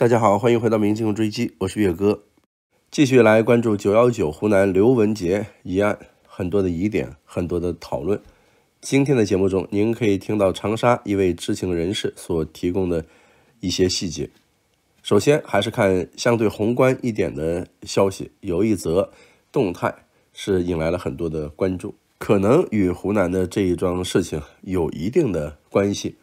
大家好，欢迎回到《明镜追击》，我是岳哥，继续来关注九幺九湖南刘文杰一案，很多的疑点，很多的讨论。今天的节目中，您可以听到长沙一位知情人士所提供的一些细节。首先，还是看相对宏观一点的消息，有一则动态是引来了很多的关注，可能与湖南的这一桩事情有一定的关系。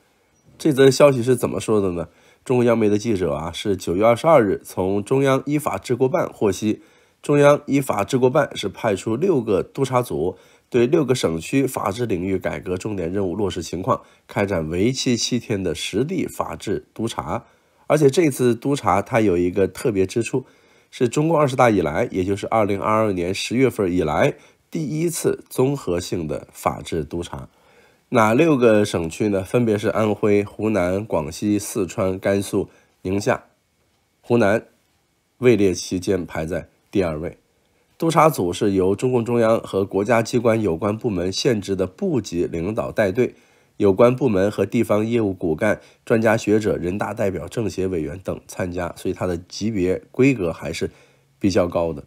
这则消息是怎么说的呢？中央媒的记者啊，是九月二十二日从中央依法治国办获悉，中央依法治国办是派出六个督察组，对六个省区法治领域改革重点任务落实情况开展为期七天的实地法治督查。而且这次督查它有一个特别之处，是中共二十大以来，也就是二零二二年十月份以来第一次综合性的法治督查。哪六个省区呢？分别是安徽、湖南、广西、四川、甘肃、宁夏。湖南位列其间，排在第二位。督察组是由中共中央和国家机关有关部门现职的部级领导带队，有关部门和地方业务骨干、专家学者、人大代表、政协委员等参加，所以它的级别规格还是比较高的。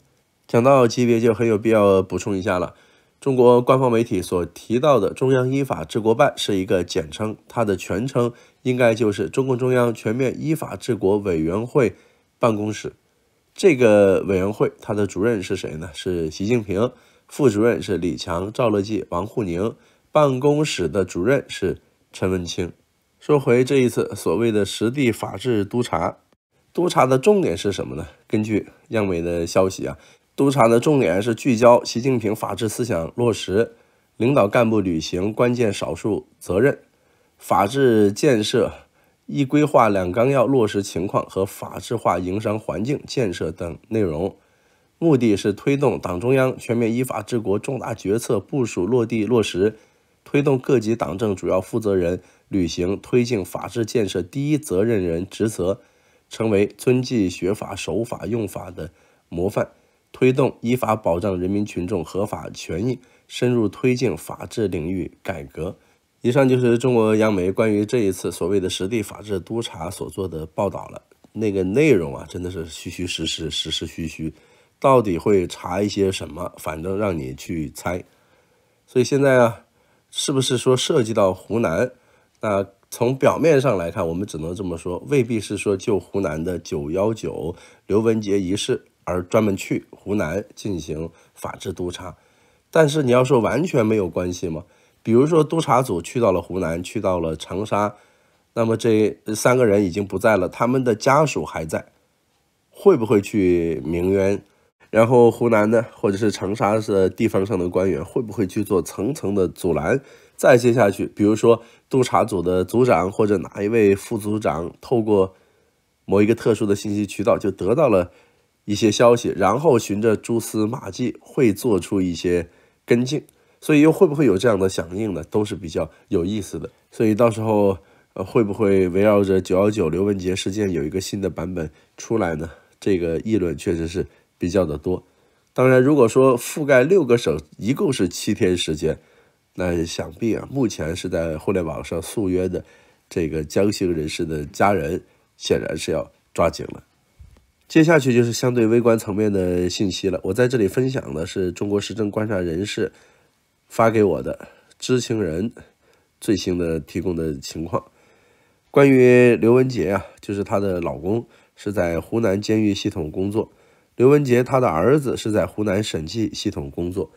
讲到级别，就很有必要补充一下了。中国官方媒体所提到的中央依法治国办是一个简称，它的全称应该就是中共中央全面依法治国委员会办公室。这个委员会它的主任是谁呢？是习近平，副主任是李强、赵乐际、王沪宁，办公室的主任是陈文清。说回这一次所谓的实地法治督查，督查的重点是什么呢？根据央媒的消息啊。督查的重点是聚焦习近平法治思想落实、领导干部履行关键少数责任、法治建设一规划两纲要落实情况和法治化营商环境建设等内容，目的是推动党中央全面依法治国重大决策部署落地落实，推动各级党政主要负责人履行推进法治建设第一责任人职责，成为遵纪学法守法用法的模范。推动依法保障人民群众合法权益，深入推进法治领域改革。以上就是中国央媒关于这一次所谓的实地法治督查所做的报道了。那个内容啊，真的是虚虚实实，实实虚虚，到底会查一些什么？反正让你去猜。所以现在啊，是不是说涉及到湖南？那从表面上来看，我们只能这么说，未必是说就湖南的九幺九刘文杰一事。而专门去湖南进行法制督察，但是你要说完全没有关系吗？比如说督察组去到了湖南，去到了长沙，那么这三个人已经不在了，他们的家属还在，会不会去鸣冤？然后湖南呢，或者是长沙的地方上的官员会不会去做层层的阻拦？再接下去，比如说督察组的组长或者哪一位副组长，透过某一个特殊的信息渠道就得到了。一些消息，然后循着蛛丝马迹会做出一些跟进，所以又会不会有这样的响应呢？都是比较有意思的。所以到时候呃会不会围绕着九幺九刘文杰事件有一个新的版本出来呢？这个议论确实是比较的多。当然，如果说覆盖六个省，一共是七天时间，那想必啊目前是在互联网上诉冤的这个江姓人士的家人显然是要抓紧了。接下去就是相对微观层面的信息了。我在这里分享的是中国时政观察人士发给我的知情人最新的提供的情况。关于刘文杰啊，就是她的老公是在湖南监狱系统工作，刘文杰他的儿子是在湖南审计系统工作。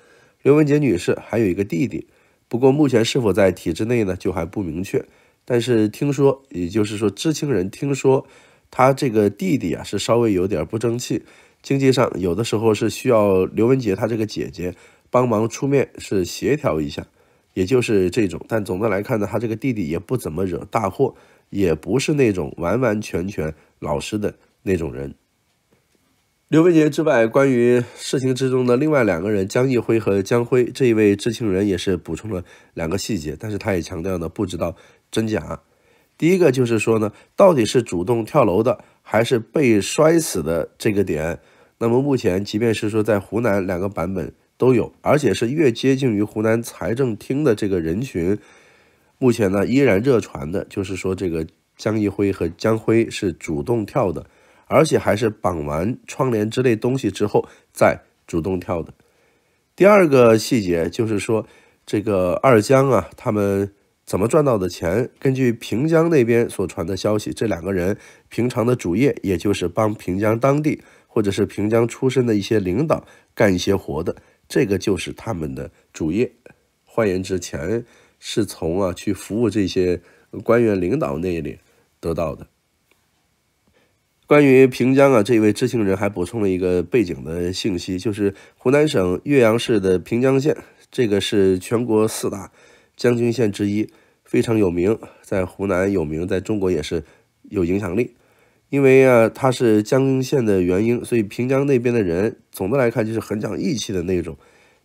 刘文杰女士还有一个弟弟，不过目前是否在体制内呢，就还不明确。但是听说，也就是说，知情人听说。他这个弟弟啊，是稍微有点不争气，经济上有的时候是需要刘文杰他这个姐姐帮忙出面，是协调一下，也就是这种。但总的来看呢，他这个弟弟也不怎么惹大祸，也不是那种完完全全老实的那种人。刘文杰之外，关于事情之中的另外两个人江一辉和江辉，这一位知情人也是补充了两个细节，但是他也强调呢，不知道真假。第一个就是说呢，到底是主动跳楼的，还是被摔死的这个点？那么目前，即便是说在湖南，两个版本都有，而且是越接近于湖南财政厅的这个人群，目前呢依然热传的，就是说这个江一辉和江辉是主动跳的，而且还是绑完窗帘之类东西之后再主动跳的。第二个细节就是说，这个二江啊，他们。怎么赚到的钱？根据平江那边所传的消息，这两个人平常的主业，也就是帮平江当地或者是平江出身的一些领导干一些活的，这个就是他们的主业。换言之，钱是从啊去服务这些官员领导那里得到的。关于平江啊，这位知情人还补充了一个背景的信息，就是湖南省岳阳市的平江县，这个是全国四大。将军县之一非常有名，在湖南有名，在中国也是有影响力。因为啊，他是将军县的元婴，所以平江那边的人，总的来看就是很讲义气的那种。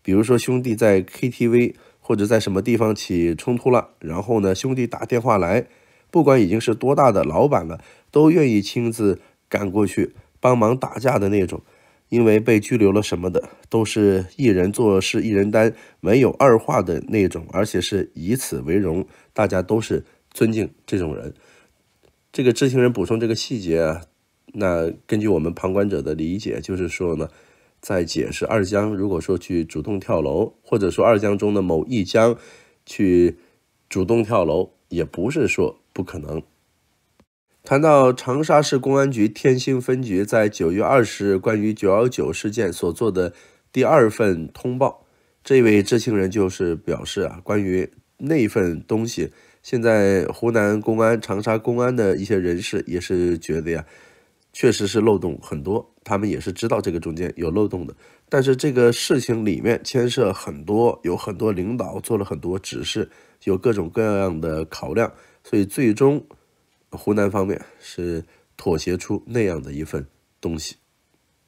比如说兄弟在 KTV 或者在什么地方起冲突了，然后呢兄弟打电话来，不管已经是多大的老板了，都愿意亲自赶过去帮忙打架的那种。因为被拘留了什么的，都是一人做事一人担，没有二话的那种，而且是以此为荣，大家都是尊敬这种人。这个知情人补充这个细节啊，那根据我们旁观者的理解，就是说呢，在解释二江，如果说去主动跳楼，或者说二江中的某一江去主动跳楼，也不是说不可能。谈到长沙市公安局天心分局在九月二十日关于九幺九事件所做的第二份通报，这位知情人就是表示啊，关于那份东西，现在湖南公安、长沙公安的一些人士也是觉得呀，确实是漏洞很多，他们也是知道这个中间有漏洞的，但是这个事情里面牵涉很多，有很多领导做了很多指示，有各种各样的考量，所以最终。湖南方面是妥协出那样的一份东西，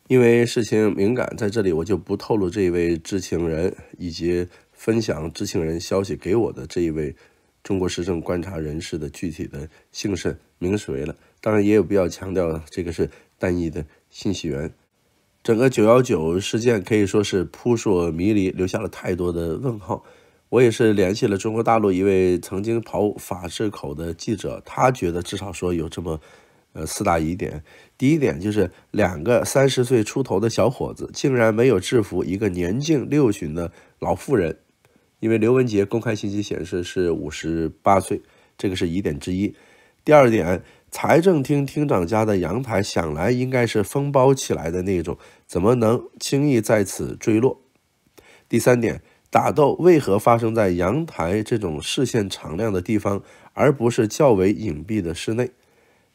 因为事情敏感，在这里我就不透露这一位知情人以及分享知情人消息给我的这一位中国时政观察人士的具体的姓甚名谁了。当然，也有必要强调，这个是单一的信息源。整个九幺九事件可以说是扑朔迷离，留下了太多的问号。我也是联系了中国大陆一位曾经跑法制口的记者，他觉得至少说有这么，呃，四大疑点。第一点就是两个三十岁出头的小伙子竟然没有制服一个年近六旬的老妇人，因为刘文杰公开信息显示是五十八岁，这个是疑点之一。第二点，财政厅厅长家的阳台想来应该是封包起来的那种，怎么能轻易在此坠落？第三点。打斗为何发生在阳台这种视线敞亮的地方，而不是较为隐蔽的室内？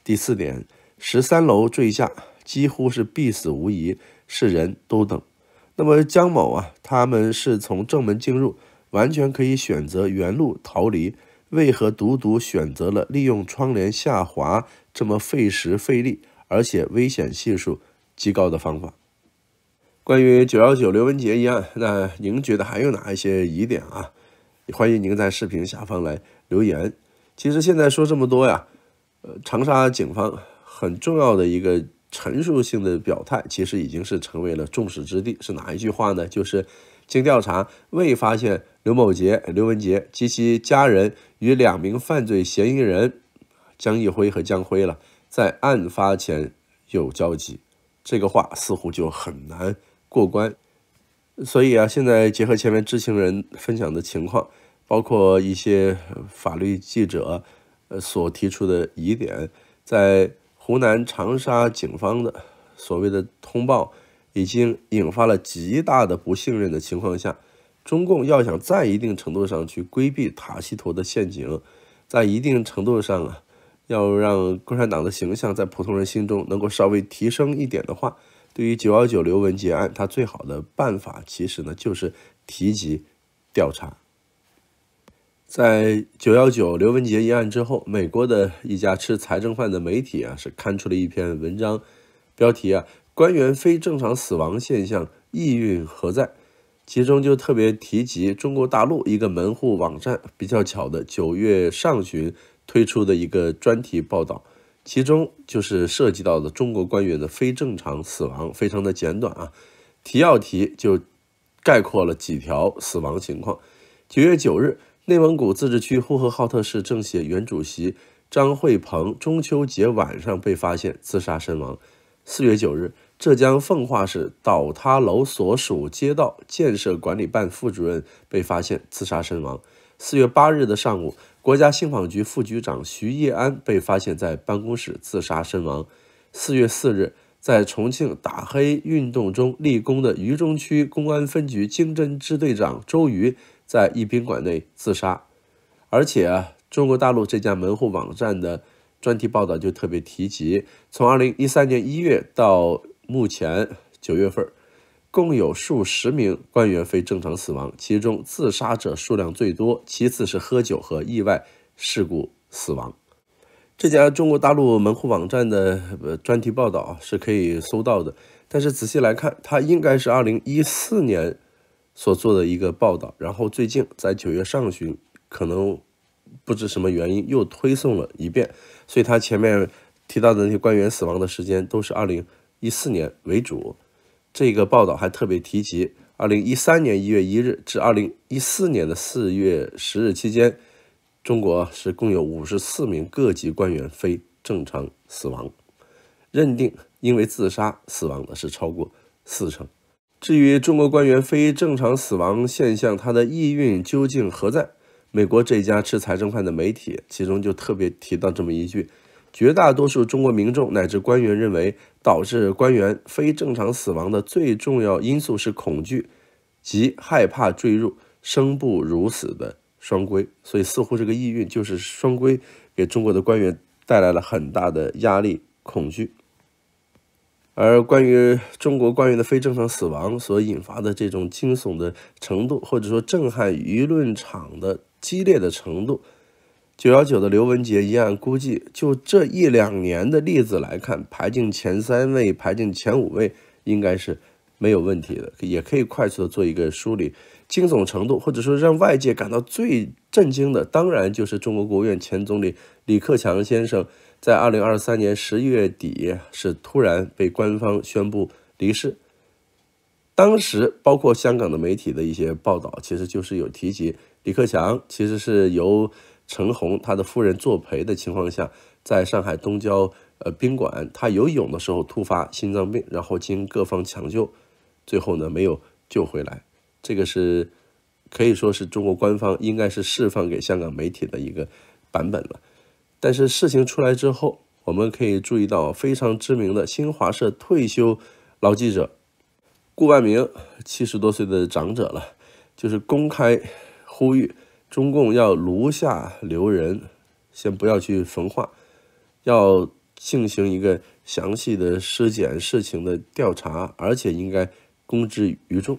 第四点，十三楼坠下几乎是必死无疑，是人都等。那么江某啊，他们是从正门进入，完全可以选择原路逃离，为何独独选择了利用窗帘下滑这么费时费力，而且危险系数极高的方法？关于九幺九刘文杰一案，那您觉得还有哪一些疑点啊？欢迎您在视频下方来留言。其实现在说这么多呀，呃，长沙警方很重要的一个陈述性的表态，其实已经是成为了众矢之的。是哪一句话呢？就是经调查，未发现刘某杰、刘文杰及其家人与两名犯罪嫌疑人江一辉和江辉了在案发前有交集。这个话似乎就很难。过关，所以啊，现在结合前面知情人分享的情况，包括一些法律记者呃所提出的疑点，在湖南长沙警方的所谓的通报已经引发了极大的不信任的情况下，中共要想在一定程度上去规避塔西佗的陷阱，在一定程度上啊，要让共产党的形象在普通人心中能够稍微提升一点的话。对于九幺九刘文杰案，他最好的办法其实呢就是提及调查。在九幺九刘文杰一案之后，美国的一家吃财政饭的媒体啊，是刊出了一篇文章，标题啊“官员非正常死亡现象意蕴何在”，其中就特别提及中国大陆一个门户网站，比较巧的九月上旬推出的一个专题报道。其中就是涉及到的中国官员的非正常死亡，非常的简短啊，提要提就概括了几条死亡情况。九月九日，内蒙古自治区呼和浩特市政协原主席张惠鹏中秋节晚上被发现自杀身亡。四月九日，浙江奉化市倒塌楼所属街道建设管理办副主任被发现自杀身亡。四月八日的上午。国家信访局副局长徐业安被发现在办公室自杀身亡。四月四日，在重庆打黑运动中立功的渝中区公安分局经侦支队长周瑜在一宾馆内自杀。而且啊，中国大陆这家门户网站的专题报道就特别提及，从二零一三年一月到目前九月份共有数十名官员非正常死亡，其中自杀者数量最多，其次是喝酒和意外事故死亡。这家中国大陆门户网站的专题报道是可以搜到的，但是仔细来看，它应该是2014年所做的一个报道，然后最近在九月上旬，可能不知什么原因又推送了一遍，所以它前面提到的那些官员死亡的时间都是2014年为主。这个报道还特别提及，二零一三年一月一日至二零一四年的四月十日期间，中国是共有五十四名各级官员非正常死亡，认定因为自杀死亡的是超过四成。至于中国官员非正常死亡现象，它的意蕴究竟何在？美国这家吃财政饭的媒体，其中就特别提到这么一句。绝大多数中国民众乃至官员认为，导致官员非正常死亡的最重要因素是恐惧，即害怕坠入生不如死的“双规”。所以，似乎这个意蕴就是“双规”给中国的官员带来了很大的压力、恐惧。而关于中国官员的非正常死亡所引发的这种惊悚的程度，或者说震撼舆论场的激烈的程度。九幺九的刘文杰，一案，估计，就这一两年的例子来看，排进前三位，排进前五位，应该是没有问题的，也可以快速的做一个梳理。惊悚程度，或者说让外界感到最震惊的，当然就是中国国务院前总理李克强先生，在二零二三年十一月底是突然被官方宣布离世。当时，包括香港的媒体的一些报道，其实就是有提及李克强，其实是由。陈红他的夫人作陪的情况下，在上海东郊呃宾馆，他游泳的时候突发心脏病，然后经各方抢救，最后呢没有救回来。这个是可以说是中国官方应该是释放给香港媒体的一个版本了。但是事情出来之后，我们可以注意到非常知名的新华社退休老记者顾万明，七十多岁的长者了，就是公开呼吁。中共要炉下留人，先不要去焚化，要进行一个详细的尸检事情的调查，而且应该公之于众。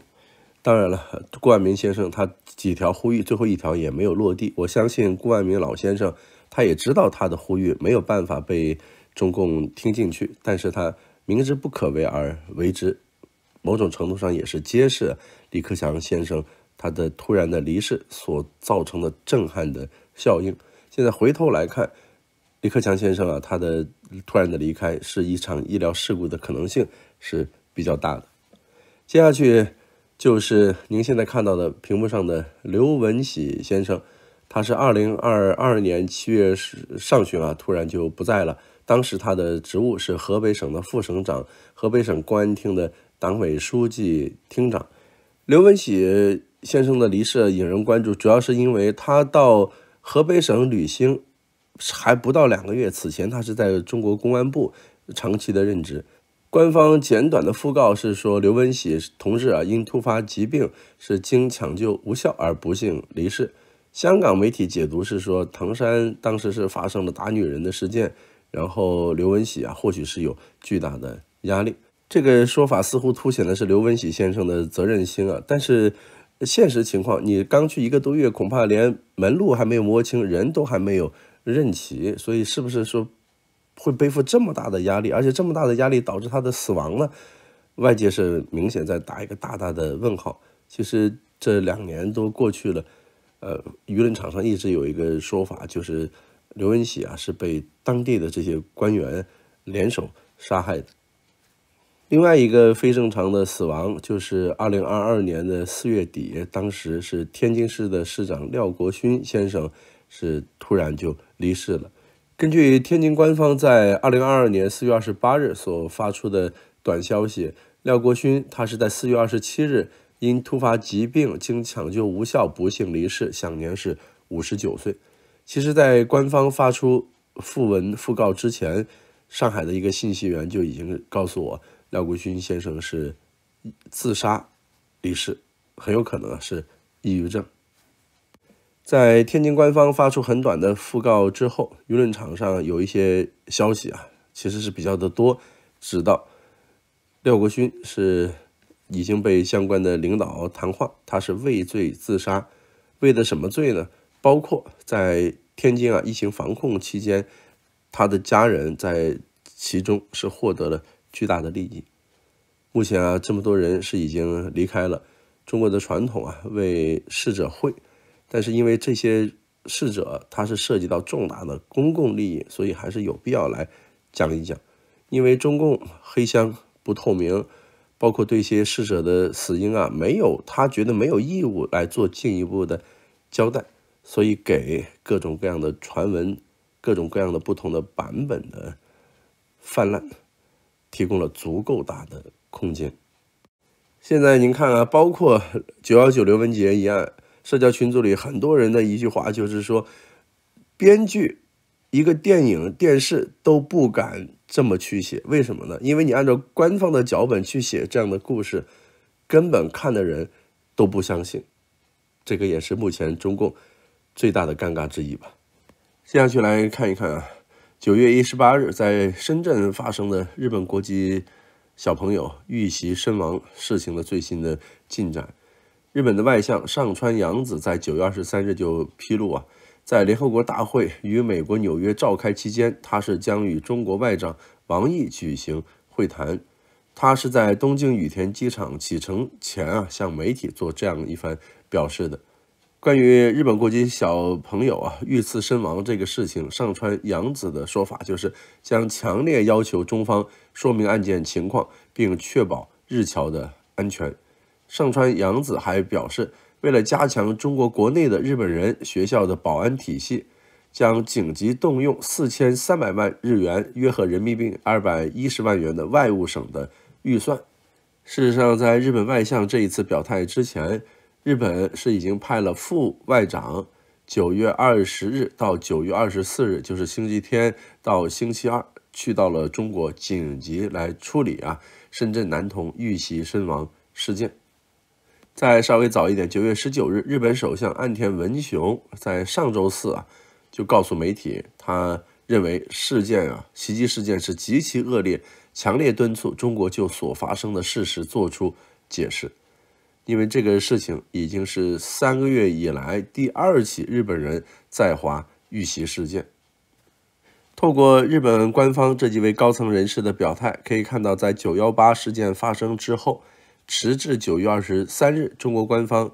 当然了，顾万明先生他几条呼吁，最后一条也没有落地。我相信顾万明老先生，他也知道他的呼吁没有办法被中共听进去，但是他明知不可为而为之，某种程度上也是揭示李克强先生。他的突然的离世所造成的震撼的效应，现在回头来看，李克强先生啊，他的突然的离开是一场医疗事故的可能性是比较大的。接下去就是您现在看到的屏幕上的刘文喜先生，他是二零二二年七月上旬啊，突然就不在了。当时他的职务是河北省的副省长，河北省公安厅的党委书记、厅长，刘文喜。先生的离世引人关注，主要是因为他到河北省旅行还不到两个月。此前他是在中国公安部长期的任职。官方简短的讣告是说，刘文喜同志啊，因突发疾病是经抢救无效而不幸离世。香港媒体解读是说，唐山当时是发生了打女人的事件，然后刘文喜啊，或许是有巨大的压力。这个说法似乎凸显的是刘文喜先生的责任心啊，但是。现实情况，你刚去一个多月，恐怕连门路还没有摸清，人都还没有认齐，所以是不是说会背负这么大的压力？而且这么大的压力导致他的死亡呢？外界是明显在打一个大大的问号。其实这两年都过去了，呃，舆论场上一直有一个说法，就是刘文喜啊是被当地的这些官员联手杀害的。另外一个非正常的死亡，就是二零二二年的四月底，当时是天津市的市长廖国勋先生是突然就离世了。根据天津官方在二零二二年四月二十八日所发出的短消息，廖国勋他是在四月二十七日因突发疾病经抢救无效不幸离世，享年是五十九岁。其实，在官方发出复文复告之前，上海的一个信息源就已经告诉我。廖国勋先生是自杀离世，很有可能啊是抑郁症。在天津官方发出很短的讣告之后，舆论场上有一些消息啊，其实是比较的多。知道廖国勋是已经被相关的领导谈话，他是畏罪自杀，畏的什么罪呢？包括在天津啊疫情防控期间，他的家人在其中是获得了。巨大的利益。目前啊，这么多人是已经离开了中国的传统啊，为逝者会，但是，因为这些逝者他是涉及到重大的公共利益，所以还是有必要来讲一讲。因为中共黑箱不透明，包括对一些逝者的死因啊，没有他觉得没有义务来做进一步的交代，所以给各种各样的传闻、各种各样的不同的版本的泛滥。提供了足够大的空间。现在您看啊，包括九幺九刘文杰一案，社交群组里很多人的一句话就是说，编剧一个电影、电视都不敢这么去写，为什么呢？因为你按照官方的脚本去写这样的故事，根本看的人都不相信。这个也是目前中共最大的尴尬之一吧。接下去来看一看啊。九月一十八日，在深圳发生的日本国籍小朋友遇袭身亡事情的最新的进展，日本的外相上川洋子在九月二十三日就披露啊，在联合国大会与美国纽约召开期间，他是将与中国外长王毅举行会谈，他是在东京羽田机场启程前啊向媒体做这样一番表示的。关于日本国籍小朋友啊遇刺身亡这个事情，上川阳子的说法就是将强烈要求中方说明案件情况，并确保日侨的安全。上川阳子还表示，为了加强中国国内的日本人学校的保安体系，将紧急动用四千三百万日元（约合人民币二百一十万元）的外务省的预算。事实上，在日本外相这一次表态之前，日本是已经派了副外长，九月二十日到九月二十四日，就是星期天到星期二，去到了中国紧急来处理啊深圳男童遇袭身亡事件。再稍微早一点，九月十九日，日本首相岸田文雄在上周四啊，就告诉媒体，他认为事件啊袭击事件是极其恶劣，强烈敦促中国就所发生的事实做出解释。因为这个事情已经是三个月以来第二起日本人在华遇袭事件。透过日本官方这几位高层人士的表态，可以看到，在九幺八事件发生之后，直至九月二十三日，中国官方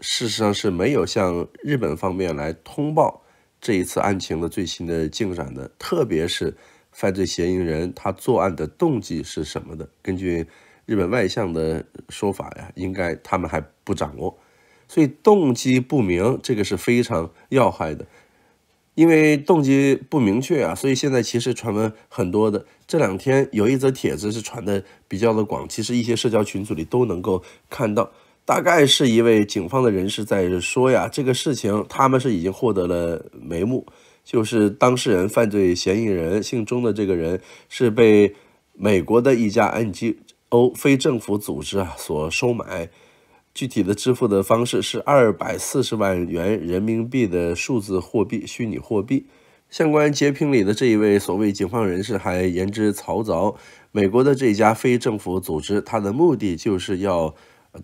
事实上是没有向日本方面来通报这一次案情的最新的进展的，特别是犯罪嫌疑人他作案的动机是什么的，根据。日本外相的说法呀，应该他们还不掌握，所以动机不明，这个是非常要害的。因为动机不明确啊，所以现在其实传闻很多的。这两天有一则帖子是传的比较的广，其实一些社交群组里都能够看到。大概是一位警方的人士在说呀，这个事情他们是已经获得了眉目，就是当事人犯罪嫌疑人姓钟的这个人是被美国的一家 NG。非政府组织啊所收买，具体的支付的方式是二百四十万元人民币的数字货币、虚拟货币。相关截屏里的这一位所谓警方人士还言之凿凿：，美国的这家非政府组织，它的目的就是要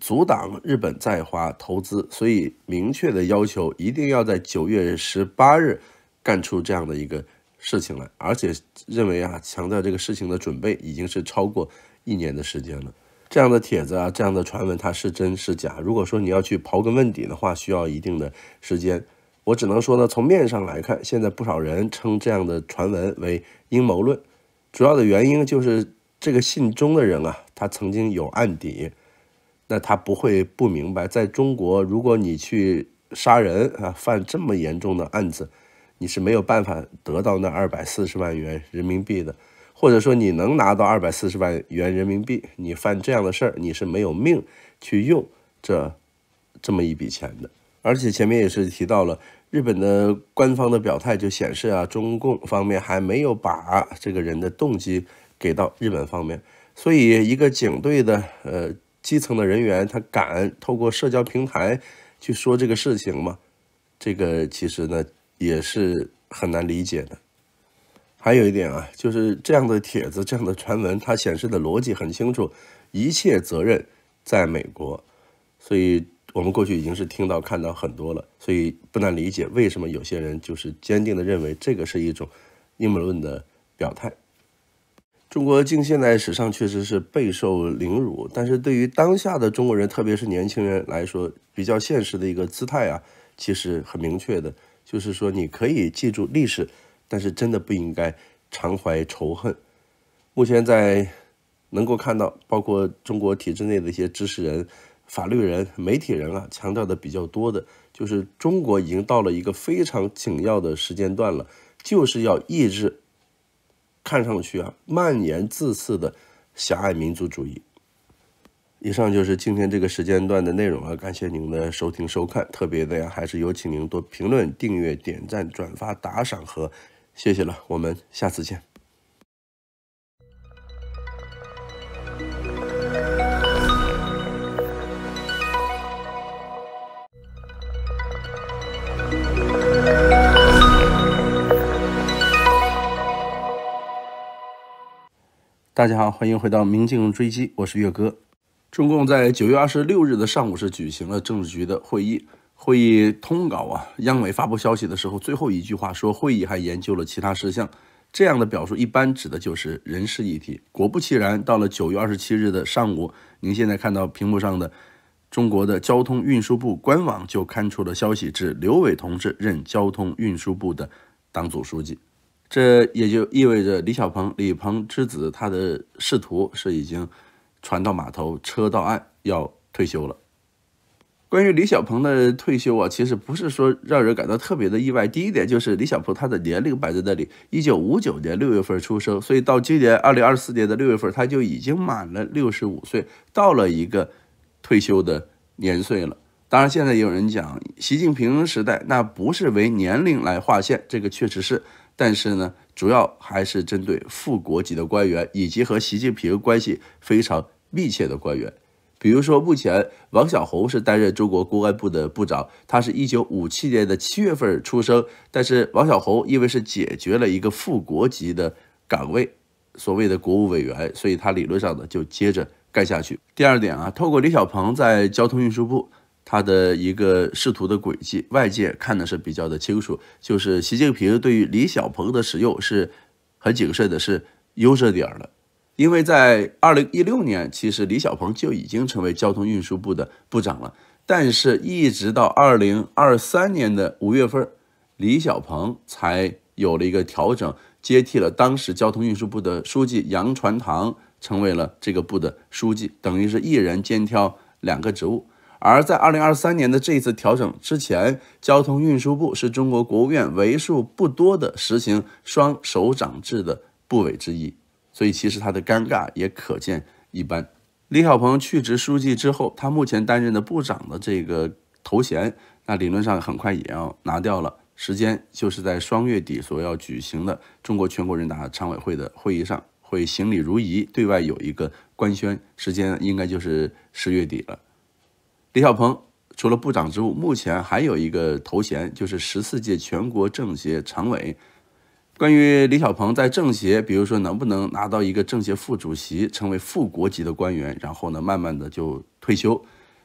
阻挡日本在华投资，所以明确的要求一定要在九月十八日干出这样的一个事情来，而且认为啊，强调这个事情的准备已经是超过。一年的时间了，这样的帖子啊，这样的传闻，它是真是假？如果说你要去刨根问底的话，需要一定的时间。我只能说呢，从面上来看，现在不少人称这样的传闻为阴谋论，主要的原因就是这个信中的人啊，他曾经有案底，那他不会不明白，在中国，如果你去杀人啊，犯这么严重的案子，你是没有办法得到那二百四十万元人民币的。或者说你能拿到二百四十万元人民币，你犯这样的事儿，你是没有命去用这这么一笔钱的。而且前面也是提到了，日本的官方的表态就显示啊，中共方面还没有把这个人的动机给到日本方面。所以一个警队的呃基层的人员，他敢透过社交平台去说这个事情吗？这个其实呢也是很难理解的。还有一点啊，就是这样的帖子、这样的传闻，它显示的逻辑很清楚，一切责任在美国，所以我们过去已经是听到、看到很多了，所以不难理解为什么有些人就是坚定地认为这个是一种阴谋论的表态。中国近现代史上确实是备受凌辱，但是对于当下的中国人，特别是年轻人来说，比较现实的一个姿态啊，其实很明确的，就是说你可以记住历史。但是真的不应该常怀仇恨。目前在能够看到，包括中国体制内的一些知识人、法律人、媒体人啊，强调的比较多的就是中国已经到了一个非常紧要的时间段了，就是要抑制看上去啊蔓延自私的狭隘民族主义。以上就是今天这个时间段的内容啊，感谢您的收听收看。特别的呀，还是有请您多评论、订阅、点赞、转发、打赏和。谢谢了，我们下次见。大家好，欢迎回到《明镜追击》，我是月哥。中共在九月二十六日的上午是举行了政治局的会议。会议通稿啊，央媒发布消息的时候，最后一句话说会议还研究了其他事项，这样的表述一般指的就是人事议题。果不其然，到了九月二十七日的上午，您现在看到屏幕上的中国的交通运输部官网就刊出了消息，指刘伟同志任交通运输部的党组书记。这也就意味着李小鹏、李鹏之子他的仕途是已经船到码头、车到岸，要退休了。关于李小鹏的退休啊，其实不是说让人感到特别的意外。第一点就是李小鹏他的年龄摆在那里，一九五九年六月份出生，所以到今年二零二四年的六月份，他就已经满了六十五岁，到了一个退休的年岁了。当然，现在也有人讲习近平时代那不是为年龄来划线，这个确实是，但是呢，主要还是针对副国级的官员以及和习近平关系非常密切的官员。比如说，目前王晓红是担任中国公安部的部长，他是一九五七年的七月份出生。但是王晓红因为是解决了一个副国级的岗位，所谓的国务委员，所以他理论上呢就接着干下去。第二点啊，透过李小鹏在交通运输部他的一个仕途的轨迹，外界看的是比较的清楚，就是习近平对于李小鹏的使用是很谨慎的，是悠着点儿的。因为在二零一六年，其实李小鹏就已经成为交通运输部的部长了，但是一直到二零二三年的五月份，李小鹏才有了一个调整，接替了当时交通运输部的书记杨传堂，成为了这个部的书记，等于是一人肩挑两个职务。而在二零二三年的这一次调整之前，交通运输部是中国国务院为数不多的实行双首长制的部委之一。所以，其实他的尴尬也可见一斑。李小鹏去职书记之后，他目前担任的部长的这个头衔，那理论上很快也要拿掉了。时间就是在双月底所要举行的中国全国人大常委会的会议上，会行礼如仪，对外有一个官宣。时间应该就是十月底了。李小鹏除了部长职务，目前还有一个头衔，就是十四届全国政协常委。关于李小鹏在政协，比如说能不能拿到一个政协副主席，成为副国级的官员，然后呢，慢慢的就退休，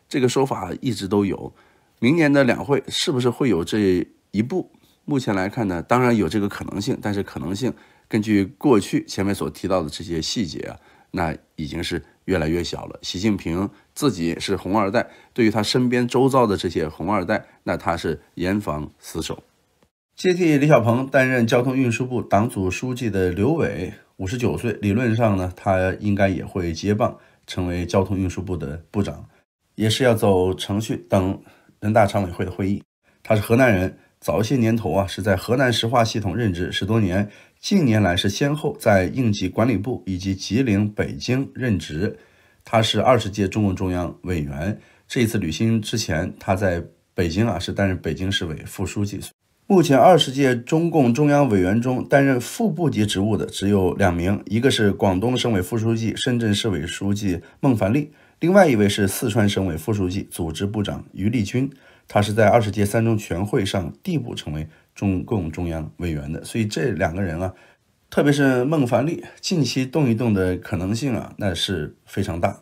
这个说法一直都有。明年的两会是不是会有这一步？目前来看呢，当然有这个可能性，但是可能性根据过去前面所提到的这些细节，那已经是越来越小了。习近平自己是红二代，对于他身边周遭的这些红二代，那他是严防死守。接替李小鹏担任交通运输部党组书记的刘伟，五十九岁，理论上呢，他应该也会接棒，成为交通运输部的部长，也是要走程序，等人大常委会的会议。他是河南人，早些年头啊是在河南石化系统任职十多年，近年来是先后在应急管理部以及吉林、北京任职。他是二十届中共中央委员，这一次履新之前，他在北京啊是担任北京市委副书记。目前二十届中共中央委员中担任副部级职务的只有两名，一个是广东省委副书记、深圳市委书记孟凡利，另外一位是四川省委副书记、组织部长于立军。他是在二十届三中全会上递补成为中共中央委员的。所以这两个人啊，特别是孟凡利，近期动一动的可能性啊，那是非常大。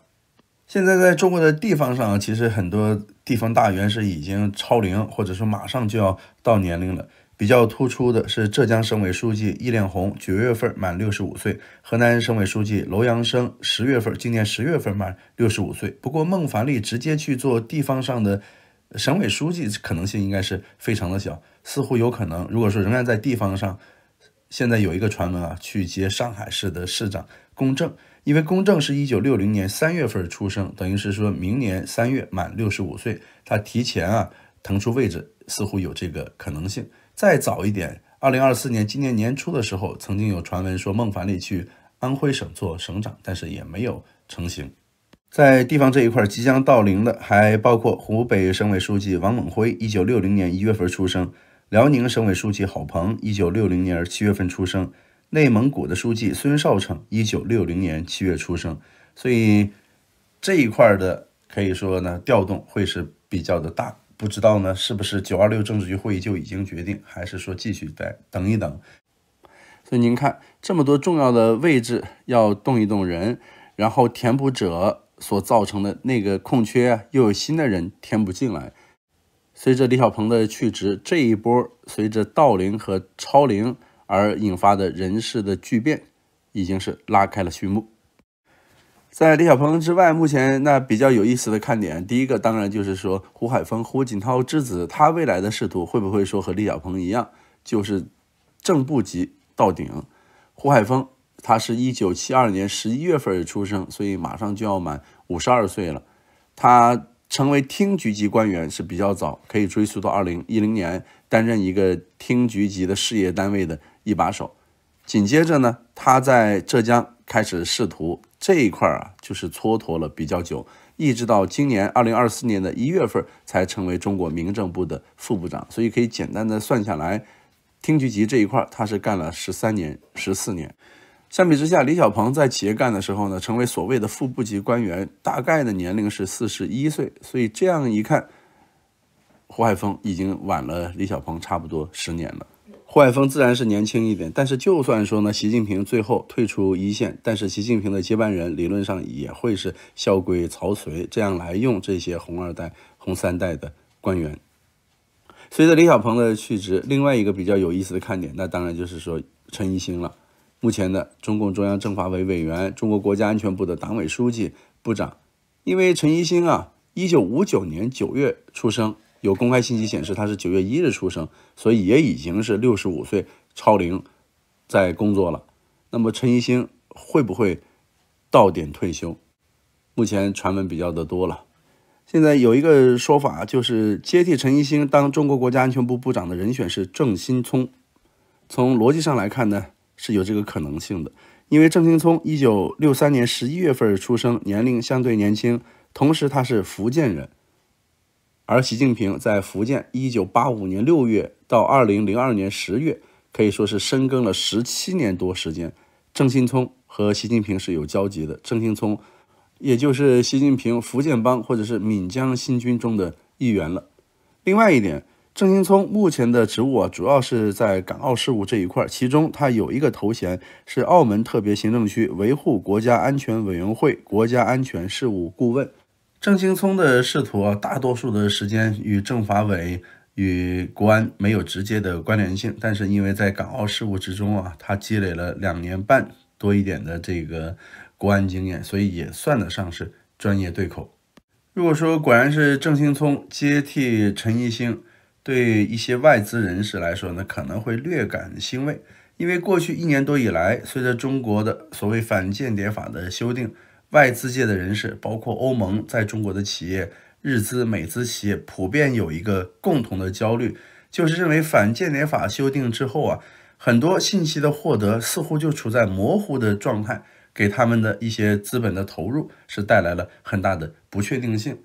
现在在中国的地方上，其实很多。地方大员是已经超龄，或者说马上就要到年龄了。比较突出的是浙江省委书记易炼红，九月份满六十五岁；河南省委书记楼阳生十月份，今年十月份满六十五岁。不过，孟凡利直接去做地方上的省委书记可能性应该是非常的小，似乎有可能。如果说仍然在地方上，现在有一个传闻啊，去接上海市的市长龚正。因为公正是一九六零年三月份出生，等于是说明年三月满六十五岁，他提前啊腾出位置，似乎有这个可能性。再早一点，二零二四年今年年初的时候，曾经有传闻说孟凡利去安徽省做省长，但是也没有成型。在地方这一块即将到龄的，还包括湖北省委书记王猛辉，一九六零年一月份出生；辽宁省委书记郝鹏，一九六零年七月份出生。内蒙古的书记孙少成，一九六零年七月出生，所以这一块的可以说呢，调动会是比较的大。不知道呢，是不是九二六政治局会议就已经决定，还是说继续再等一等？所以您看，这么多重要的位置要动一动人，然后填补者所造成的那个空缺，又有新的人填补进来。随着李小鹏的去职，这一波随着道龄和超龄。而引发的人事的巨变，已经是拉开了序幕。在李小鹏之外，目前那比较有意思的看点，第一个当然就是说胡海峰、胡锦涛之子，他未来的仕途会不会说和李小鹏一样，就是正部级到顶？胡海峰他是一九七二年十一月份出生，所以马上就要满五十二岁了。他成为厅局级官员是比较早，可以追溯到二零一零年担任一个厅局级的事业单位的。一把手，紧接着呢，他在浙江开始仕途这一块啊，就是蹉跎了比较久，一直到今年二零二四年的一月份才成为中国民政部的副部长。所以可以简单的算下来，厅局级这一块他是干了十三年、十四年。相比之下，李小鹏在企业干的时候呢，成为所谓的副部级官员，大概的年龄是四十一岁。所以这样一看，胡海峰已经晚了李小鹏差不多十年了。海峰自然是年轻一点，但是就算说呢，习近平最后退出一线，但是习近平的接班人理论上也会是校规曹随这样来用这些红二代、红三代的官员。随着李小鹏的去职，另外一个比较有意思的看点，那当然就是说陈一新了。目前的中共中央政法委委员、中国国家安全部的党委书记、部长，因为陈一新啊，一九五九年九月出生。有公开信息显示，他是九月一日出生，所以也已经是六十五岁超龄，在工作了。那么陈一新会不会到点退休？目前传闻比较的多了。现在有一个说法，就是接替陈一新当中国国家安全部部长的人选是郑新聪。从逻辑上来看呢，是有这个可能性的，因为郑新聪一九六三年十一月份出生，年龄相对年轻，同时他是福建人。而习近平在福建，一九八五年六月到二零零二年十月，可以说是深耕了十七年多时间。郑新聪和习近平是有交集的，郑新聪，也就是习近平福建帮或者是闽江新军中的一员了。另外一点，郑新聪目前的职务啊，主要是在港澳事务这一块，其中他有一个头衔是澳门特别行政区维护国家安全委员会国家安全事务顾问。郑青聪的仕途啊，大多数的时间与政法委与国安没有直接的关联性，但是因为在港澳事务之中啊，他积累了两年半多一点的这个国安经验，所以也算得上是专业对口。如果说果然是郑兴聪接替陈一星，对一些外资人士来说呢，可能会略感欣慰，因为过去一年多以来，随着中国的所谓反间谍法的修订。外资界的人士，包括欧盟在中国的企业、日资、美资企业，普遍有一个共同的焦虑，就是认为反间谍法修订之后啊，很多信息的获得似乎就处在模糊的状态，给他们的一些资本的投入是带来了很大的不确定性。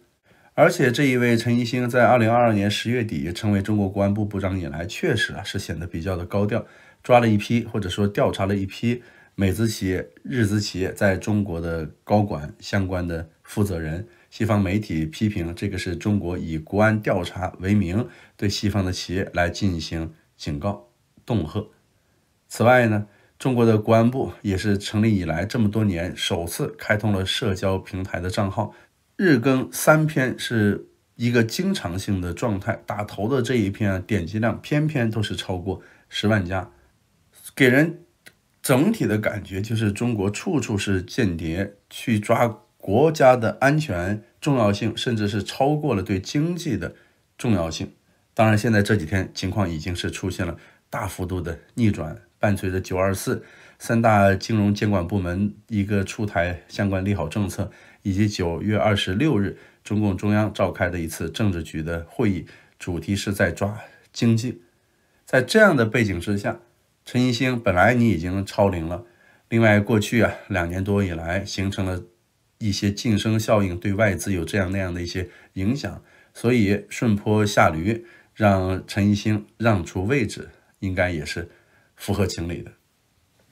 而且这一位陈一星在二零二二年十月底成为中国公安部部长以来，确实啊是显得比较的高调，抓了一批或者说调查了一批。美资企业、日资企业在中国的高管相关的负责人，西方媒体批评这个是中国以国安调查为名，对西方的企业来进行警告恫吓。此外呢，中国的国安部也是成立以来这么多年首次开通了社交平台的账号，日更三篇是一个经常性的状态。打头的这一篇啊，点击量偏偏都是超过十万加，给人。整体的感觉就是中国处处是间谍，去抓国家的安全重要性，甚至是超过了对经济的重要性。当然，现在这几天情况已经是出现了大幅度的逆转，伴随着九二四三大金融监管部门一个出台相关利好政策，以及九月二十六日中共中央召开的一次政治局的会议，主题是在抓经济。在这样的背景之下。陈一星，本来你已经超龄了，另外过去啊两年多以来形成了一些晋升效应，对外资有这样那样的一些影响，所以顺坡下驴，让陈一星让出位置，应该也是符合情理的。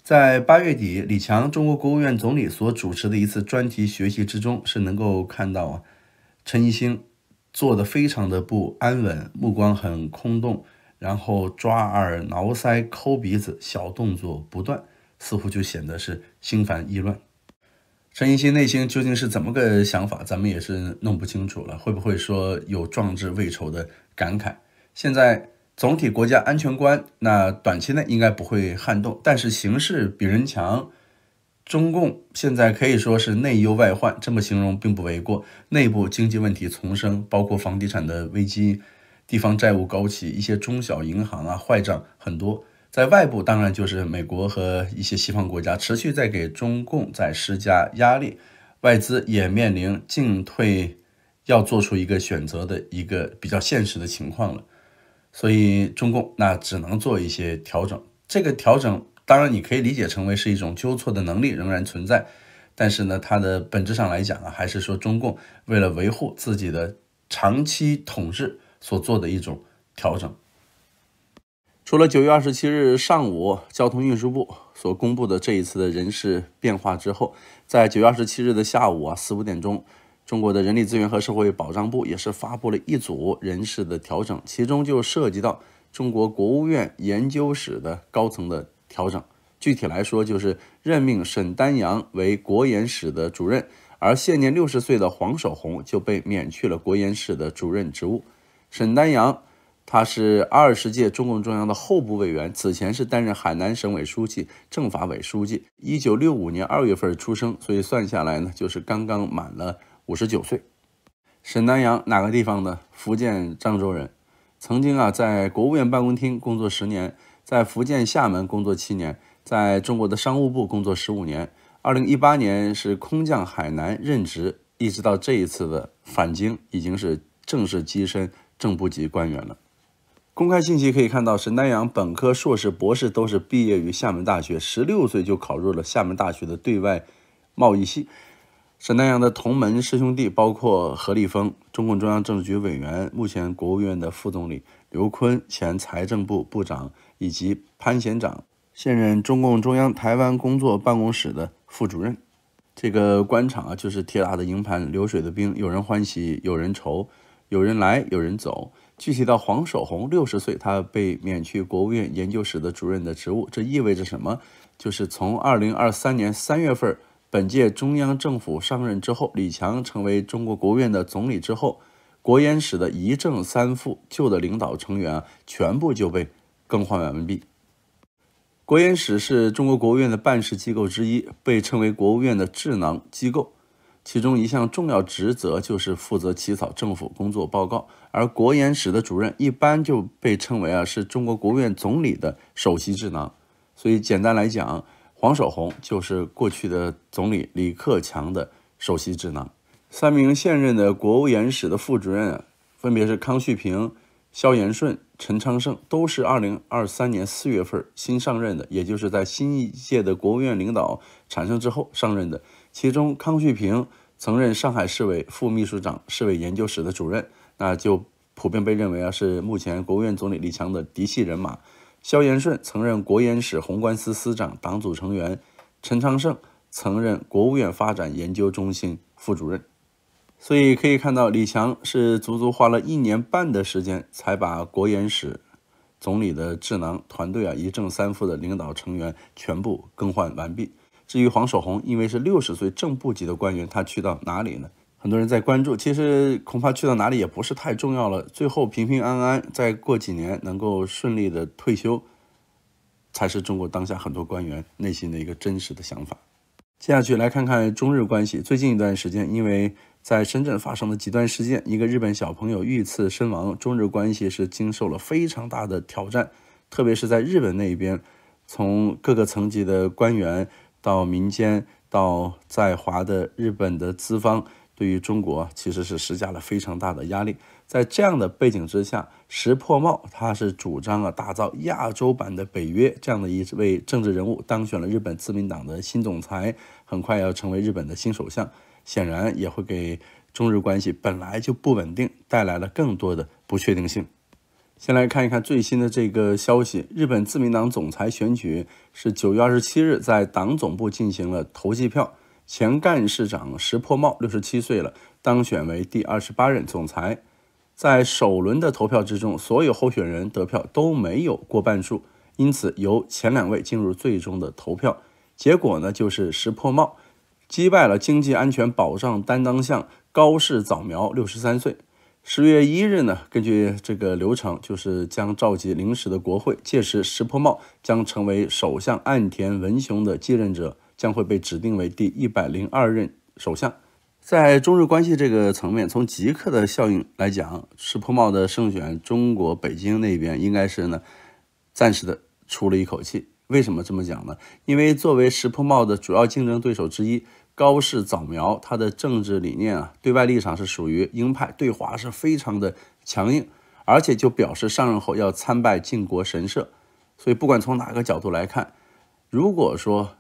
在八月底，李强中国国务院总理所主持的一次专题学习之中，是能够看到啊，陈一星坐得非常的不安稳，目光很空洞。然后抓耳挠腮、抠鼻子，小动作不断，似乎就显得是心烦意乱。陈一新内心究竟是怎么个想法，咱们也是弄不清楚了。会不会说有壮志未酬的感慨？现在总体国家安全观，那短期内应该不会撼动，但是形势比人强，中共现在可以说是内忧外患，这么形容并不为过。内部经济问题丛生，包括房地产的危机。地方债务高企，一些中小银行啊坏账很多，在外部当然就是美国和一些西方国家持续在给中共在施加压力，外资也面临进退，要做出一个选择的一个比较现实的情况了，所以中共那只能做一些调整，这个调整当然你可以理解成为是一种纠错的能力仍然存在，但是呢它的本质上来讲啊，还是说中共为了维护自己的长期统治。所做的一种调整。除了九月二十七日上午交通运输部所公布的这一次的人事变化之后，在九月二十七日的下午啊四五点钟，中国的人力资源和社会保障部也是发布了一组人事的调整，其中就涉及到中国国务院研究室的高层的调整。具体来说，就是任命沈丹阳为国研室的主任，而现年六十岁的黄守宏就被免去了国研室的主任职务。沈丹阳，他是二十届中共中央的候补委员，此前是担任海南省委书记、政法委书记。一九六五年二月份出生，所以算下来呢，就是刚刚满了五十九岁。沈丹阳哪个地方的？福建漳州人。曾经啊，在国务院办公厅工作十年，在福建厦门工作七年，在中国的商务部工作十五年。二零一八年是空降海南任职，一直到这一次的返京，已经是正式跻身。正部级官员了。公开信息可以看到，沈南阳本科、硕士、博士都是毕业于厦门大学，十六岁就考入了厦门大学的对外贸易系。沈南阳的同门师兄弟包括何立峰，中共中央政治局委员，目前国务院的副总理；刘昆，前财政部部长，以及潘贤长，现任中共中央台湾工作办公室的副主任。这个官场啊，就是铁打的营盘流水的兵，有人欢喜，有人愁。有人来，有人走。具体到黄守宏，六十岁，他被免去国务院研究室的主任的职务，这意味着什么？就是从二零二三年三月份本届中央政府上任之后，李强成为中国国务院的总理之后，国研室的一正三副，旧的领导成员啊，全部就被更换完毕。国研室是中国国务院的办事机构之一，被称为国务院的智囊机构。其中一项重要职责就是负责起草政府工作报告，而国研史的主任一般就被称为啊，是中国国务院总理的首席智囊。所以简单来讲，黄守宏就是过去的总理李克强的首席智囊。三名现任的国务院史的副主任啊，分别是康旭平、肖延顺、陈昌盛，都是二零二三年四月份新上任的，也就是在新一届的国务院领导产生之后上任的。其中，康旭平曾任上海市委副秘书长、市委研究室的主任，那就普遍被认为啊是目前国务院总理李强的嫡系人马。肖延顺曾任国研史宏观司司长、党组成员。陈昌盛曾任国务院发展研究中心副主任。所以可以看到，李强是足足花了一年半的时间，才把国研史总理的智囊团队啊一正三副的领导成员全部更换完毕。至于黄守宏，因为是六十岁正部级的官员，他去到哪里呢？很多人在关注。其实恐怕去到哪里也不是太重要了。最后平平安安，再过几年能够顺利的退休，才是中国当下很多官员内心的一个真实的想法。接下去来看看中日关系。最近一段时间，因为在深圳发生的极端事件，一个日本小朋友遇刺身亡，中日关系是经受了非常大的挑战。特别是在日本那边，从各个层级的官员。到民间，到在华的日本的资方，对于中国其实是施加了非常大的压力。在这样的背景之下，石破茂他是主张啊打造亚洲版的北约这样的一位政治人物当选了日本自民党的新总裁，很快要成为日本的新首相，显然也会给中日关系本来就不稳定带来了更多的不确定性。先来看一看最新的这个消息：日本自民党总裁选举是九月二十七日在党总部进行了投计票，前干事长石破茂六十七岁了，当选为第二十八任总裁。在首轮的投票之中，所有候选人得票都没有过半数，因此由前两位进入最终的投票。结果呢，就是石破茂击败了经济安全保障担当相高市早苗六十三岁。十月一日呢，根据这个流程，就是将召集临时的国会，届时石破茂将成为首相岸田文雄的继任者，将会被指定为第一百零二任首相。在中日关系这个层面，从极客的效应来讲，石破茂的胜选，中国北京那边应该是呢，暂时的出了一口气。为什么这么讲呢？因为作为石破茂的主要竞争对手之一。高氏早苗他的政治理念啊，对外立场是属于鹰派，对华是非常的强硬，而且就表示上任后要参拜靖国神社。所以不管从哪个角度来看，如果说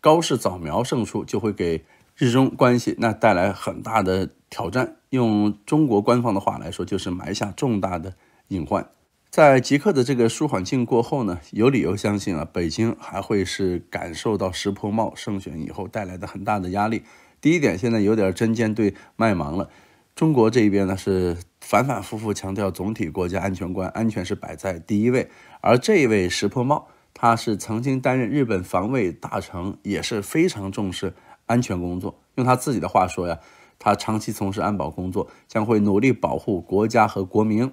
高氏早苗胜出，就会给日中关系那带来很大的挑战。用中国官方的话来说，就是埋下重大的隐患。在极客的这个舒缓劲过后呢，有理由相信啊，北京还会是感受到石破茂胜选以后带来的很大的压力。第一点，现在有点针尖对麦芒了。中国这一边呢，是反反复复强调总体国家安全观，安全是摆在第一位。而这一位石破茂，他是曾经担任日本防卫大臣，也是非常重视安全工作。用他自己的话说呀，他长期从事安保工作，将会努力保护国家和国民。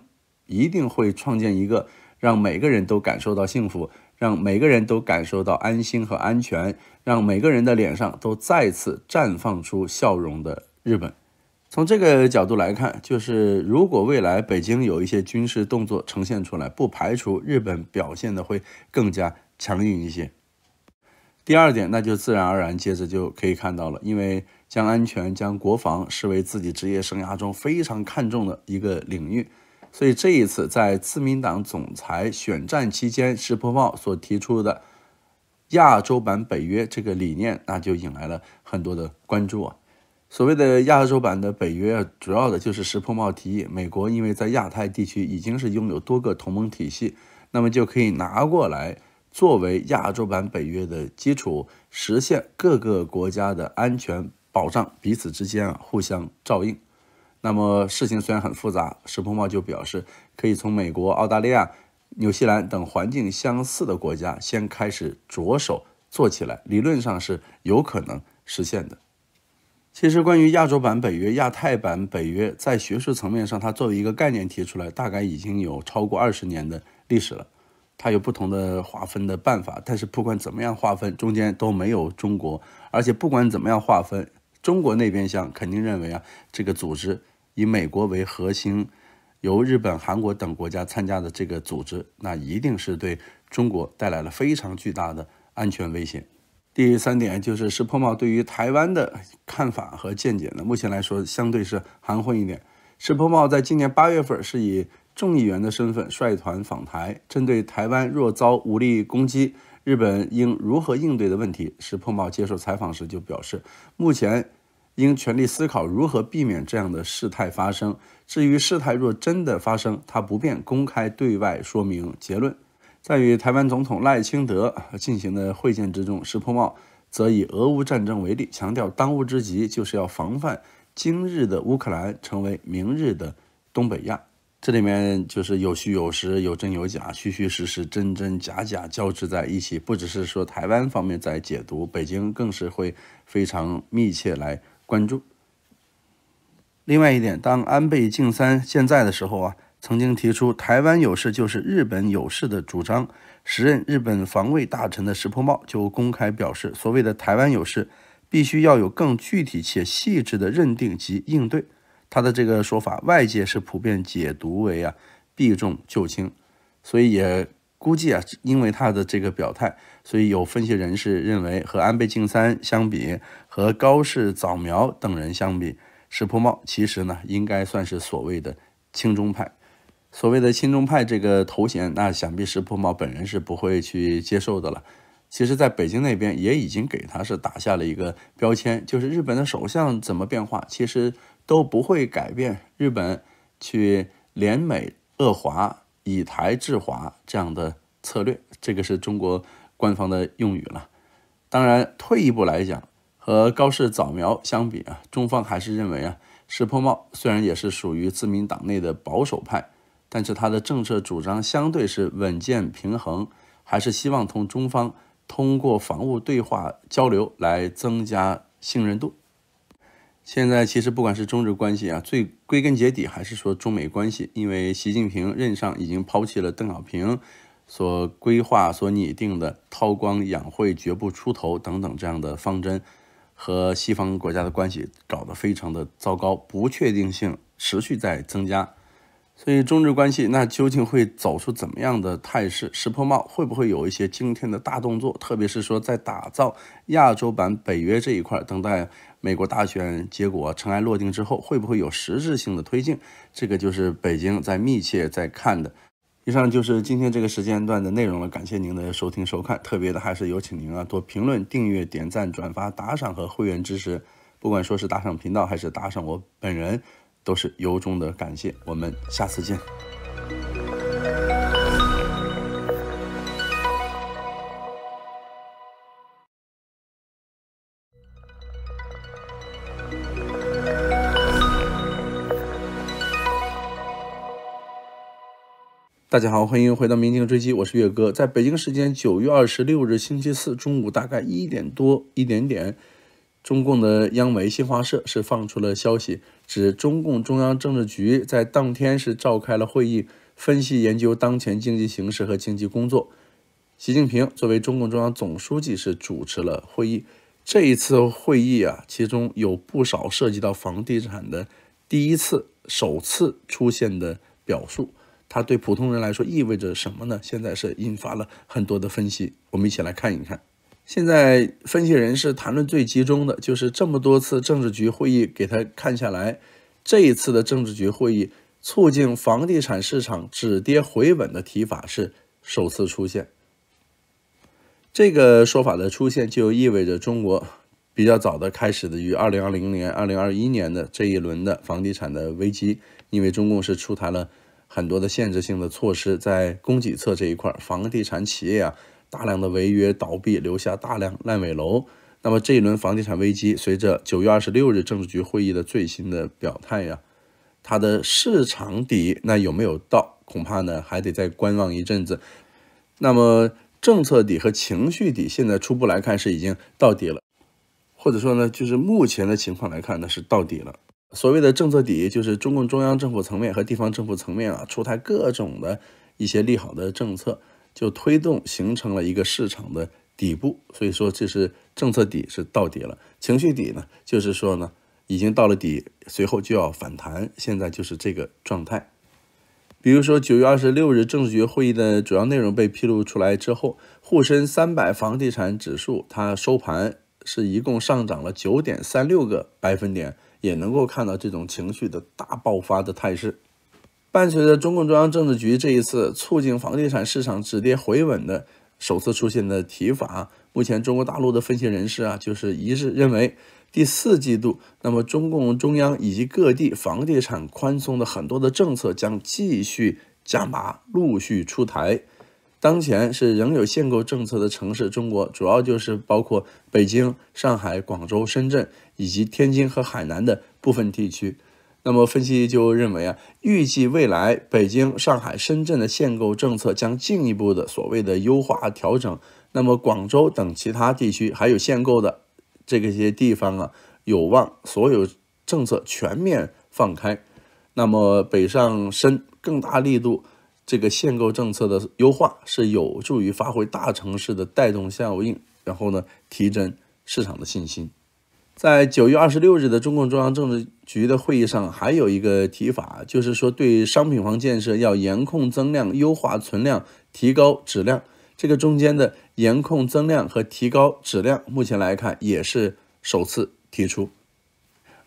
一定会创建一个让每个人都感受到幸福，让每个人都感受到安心和安全，让每个人的脸上都再次绽放出笑容的日本。从这个角度来看，就是如果未来北京有一些军事动作呈现出来，不排除日本表现的会更加强硬一些。第二点，那就自然而然接着就可以看到了，因为将安全、将国防视为自己职业生涯中非常看重的一个领域。所以这一次在自民党总裁选战期间，石破茂所提出的亚洲版北约这个理念，那就引来了很多的关注啊。所谓的亚洲版的北约，主要的就是石破茂提议，美国因为在亚太地区已经是拥有多个同盟体系，那么就可以拿过来作为亚洲版北约的基础，实现各个国家的安全保障，彼此之间啊互相照应。那么事情虽然很复杂，石破茂就表示可以从美国、澳大利亚、纽西兰等环境相似的国家先开始着手做起来，理论上是有可能实现的。其实，关于亚洲版北约、亚太版北约，在学术层面上，它作为一个概念提出来，大概已经有超过二十年的历史了。它有不同的划分的办法，但是不管怎么样划分，中间都没有中国，而且不管怎么样划分，中国那边想肯定认为啊，这个组织。以美国为核心，由日本、韩国等国家参加的这个组织，那一定是对中国带来了非常巨大的安全威胁。第三点就是石破茂对于台湾的看法和见解呢，目前来说相对是含混一点。石破茂在今年八月份是以众议员的身份率团访台，针对台湾若遭武力攻击，日本应如何应对的问题，石破茂接受采访时就表示，目前。应全力思考如何避免这样的事态发生。至于事态若真的发生，他不便公开对外说明结论。在与台湾总统赖清德进行的会见之中，石破茂则以俄乌战争为例，强调当务之急就是要防范今日的乌克兰成为明日的东北亚。这里面就是有虚有实，有真有假，虚虚实实，真真假假交织在一起。不只是说台湾方面在解读，北京更是会非常密切来。关注。另外一点，当安倍晋三现在的时候啊，曾经提出“台湾有事就是日本有事”的主张。时任日本防卫大臣的石破茂就公开表示，所谓的“台湾有事”必须要有更具体且细致的认定及应对。他的这个说法，外界是普遍解读为啊避重就轻，所以也。估计啊，因为他的这个表态，所以有分析人士认为，和安倍晋三相比，和高市早苗等人相比，石破茂其实呢，应该算是所谓的亲中派。所谓的亲中派这个头衔，那想必石破茂本人是不会去接受的了。其实，在北京那边也已经给他是打下了一个标签，就是日本的首相怎么变化，其实都不会改变日本去联美遏华。以台制华这样的策略，这个是中国官方的用语了。当然，退一步来讲，和高市早苗相比啊，中方还是认为啊，石破茂虽然也是属于自民党内的保守派，但是他的政策主张相对是稳健平衡，还是希望同中方通过防务对话交流来增加信任度。现在其实不管是中日关系啊，最归根结底还是说中美关系，因为习近平任上已经抛弃了邓小平所规划、所拟定的“韬光养晦、绝不出头”等等这样的方针，和西方国家的关系搞得非常的糟糕，不确定性持续在增加。所以中日关系那究竟会走出怎么样的态势？石破茂会不会有一些惊天的大动作？特别是说在打造亚洲版北约这一块，等待。美国大选结果尘埃落定之后，会不会有实质性的推进？这个就是北京在密切在看的。以上就是今天这个时间段的内容了，感谢您的收听收看。特别的还是有请您啊多评论、订阅、点赞、转发、打赏和会员支持。不管说是打赏频道还是打赏我本人，都是由衷的感谢。我们下次见。大家好，欢迎回到《明警追击》，我是岳哥。在北京时间九月二十六日星期四中午大概一点多一点点，中共的央媒新华社是放出了消息，指中共中央政治局在当天是召开了会议，分析研究当前经济形势和经济工作。习近平作为中共中央总书记是主持了会议。这一次会议啊，其中有不少涉及到房地产的第一次、首次出现的表述。它对普通人来说意味着什么呢？现在是引发了很多的分析，我们一起来看一看。现在分析人士谈论最集中的就是这么多次政治局会议，给他看下来，这一次的政治局会议促进房地产市场止跌回稳的提法是首次出现。这个说法的出现就意味着中国比较早的开始的于2020年、2021年的这一轮的房地产的危机，因为中共是出台了。很多的限制性的措施在供给侧这一块，房地产企业啊大量的违约倒闭，留下大量烂尾楼。那么这一轮房地产危机，随着九月二十六日政治局会议的最新的表态呀，它的市场底那有没有到？恐怕呢还得再观望一阵子。那么政策底和情绪底，现在初步来看是已经到底了，或者说呢就是目前的情况来看，呢是到底了。所谓的政策底，就是中共中央政府层面和地方政府层面啊，出台各种的一些利好的政策，就推动形成了一个市场的底部。所以说这是政策底是到底了，情绪底呢，就是说呢已经到了底，随后就要反弹，现在就是这个状态。比如说九月二十六日政治局会议的主要内容被披露出来之后，沪深三百房地产指数它收盘是一共上涨了九点三六个百分点。也能够看到这种情绪的大爆发的态势，伴随着中共中央政治局这一次促进房地产市场止跌回稳的首次出现的提法，目前中国大陆的分析人士啊，就是一致认为，第四季度那么中共中央以及各地房地产宽松的很多的政策将继续加码，陆续出台。当前是仍有限购政策的城市，中国主要就是包括北京、上海、广州、深圳。以及天津和海南的部分地区，那么分析就认为啊，预计未来北京、上海、深圳的限购政策将进一步的所谓的优化调整。那么广州等其他地区还有限购的这些地方啊，有望所有政策全面放开。那么北上深更大力度这个限购政策的优化，是有助于发挥大城市的带动效应，然后呢，提振市场的信心。在九月二十六日的中共中央政治局的会议上，还有一个提法，就是说对商品房建设要严控增量、优化存量、提高质量。这个中间的严控增量和提高质量，目前来看也是首次提出。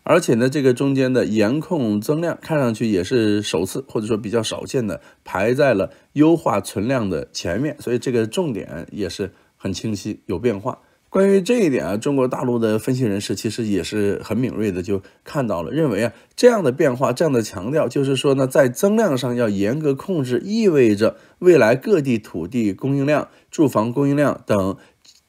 而且呢，这个中间的严控增量看上去也是首次，或者说比较少见的，排在了优化存量的前面。所以这个重点也是很清晰，有变化。关于这一点啊，中国大陆的分析人士其实也是很敏锐的，就看到了，认为啊这样的变化、这样的强调，就是说呢，在增量上要严格控制，意味着未来各地土地供应量、住房供应量等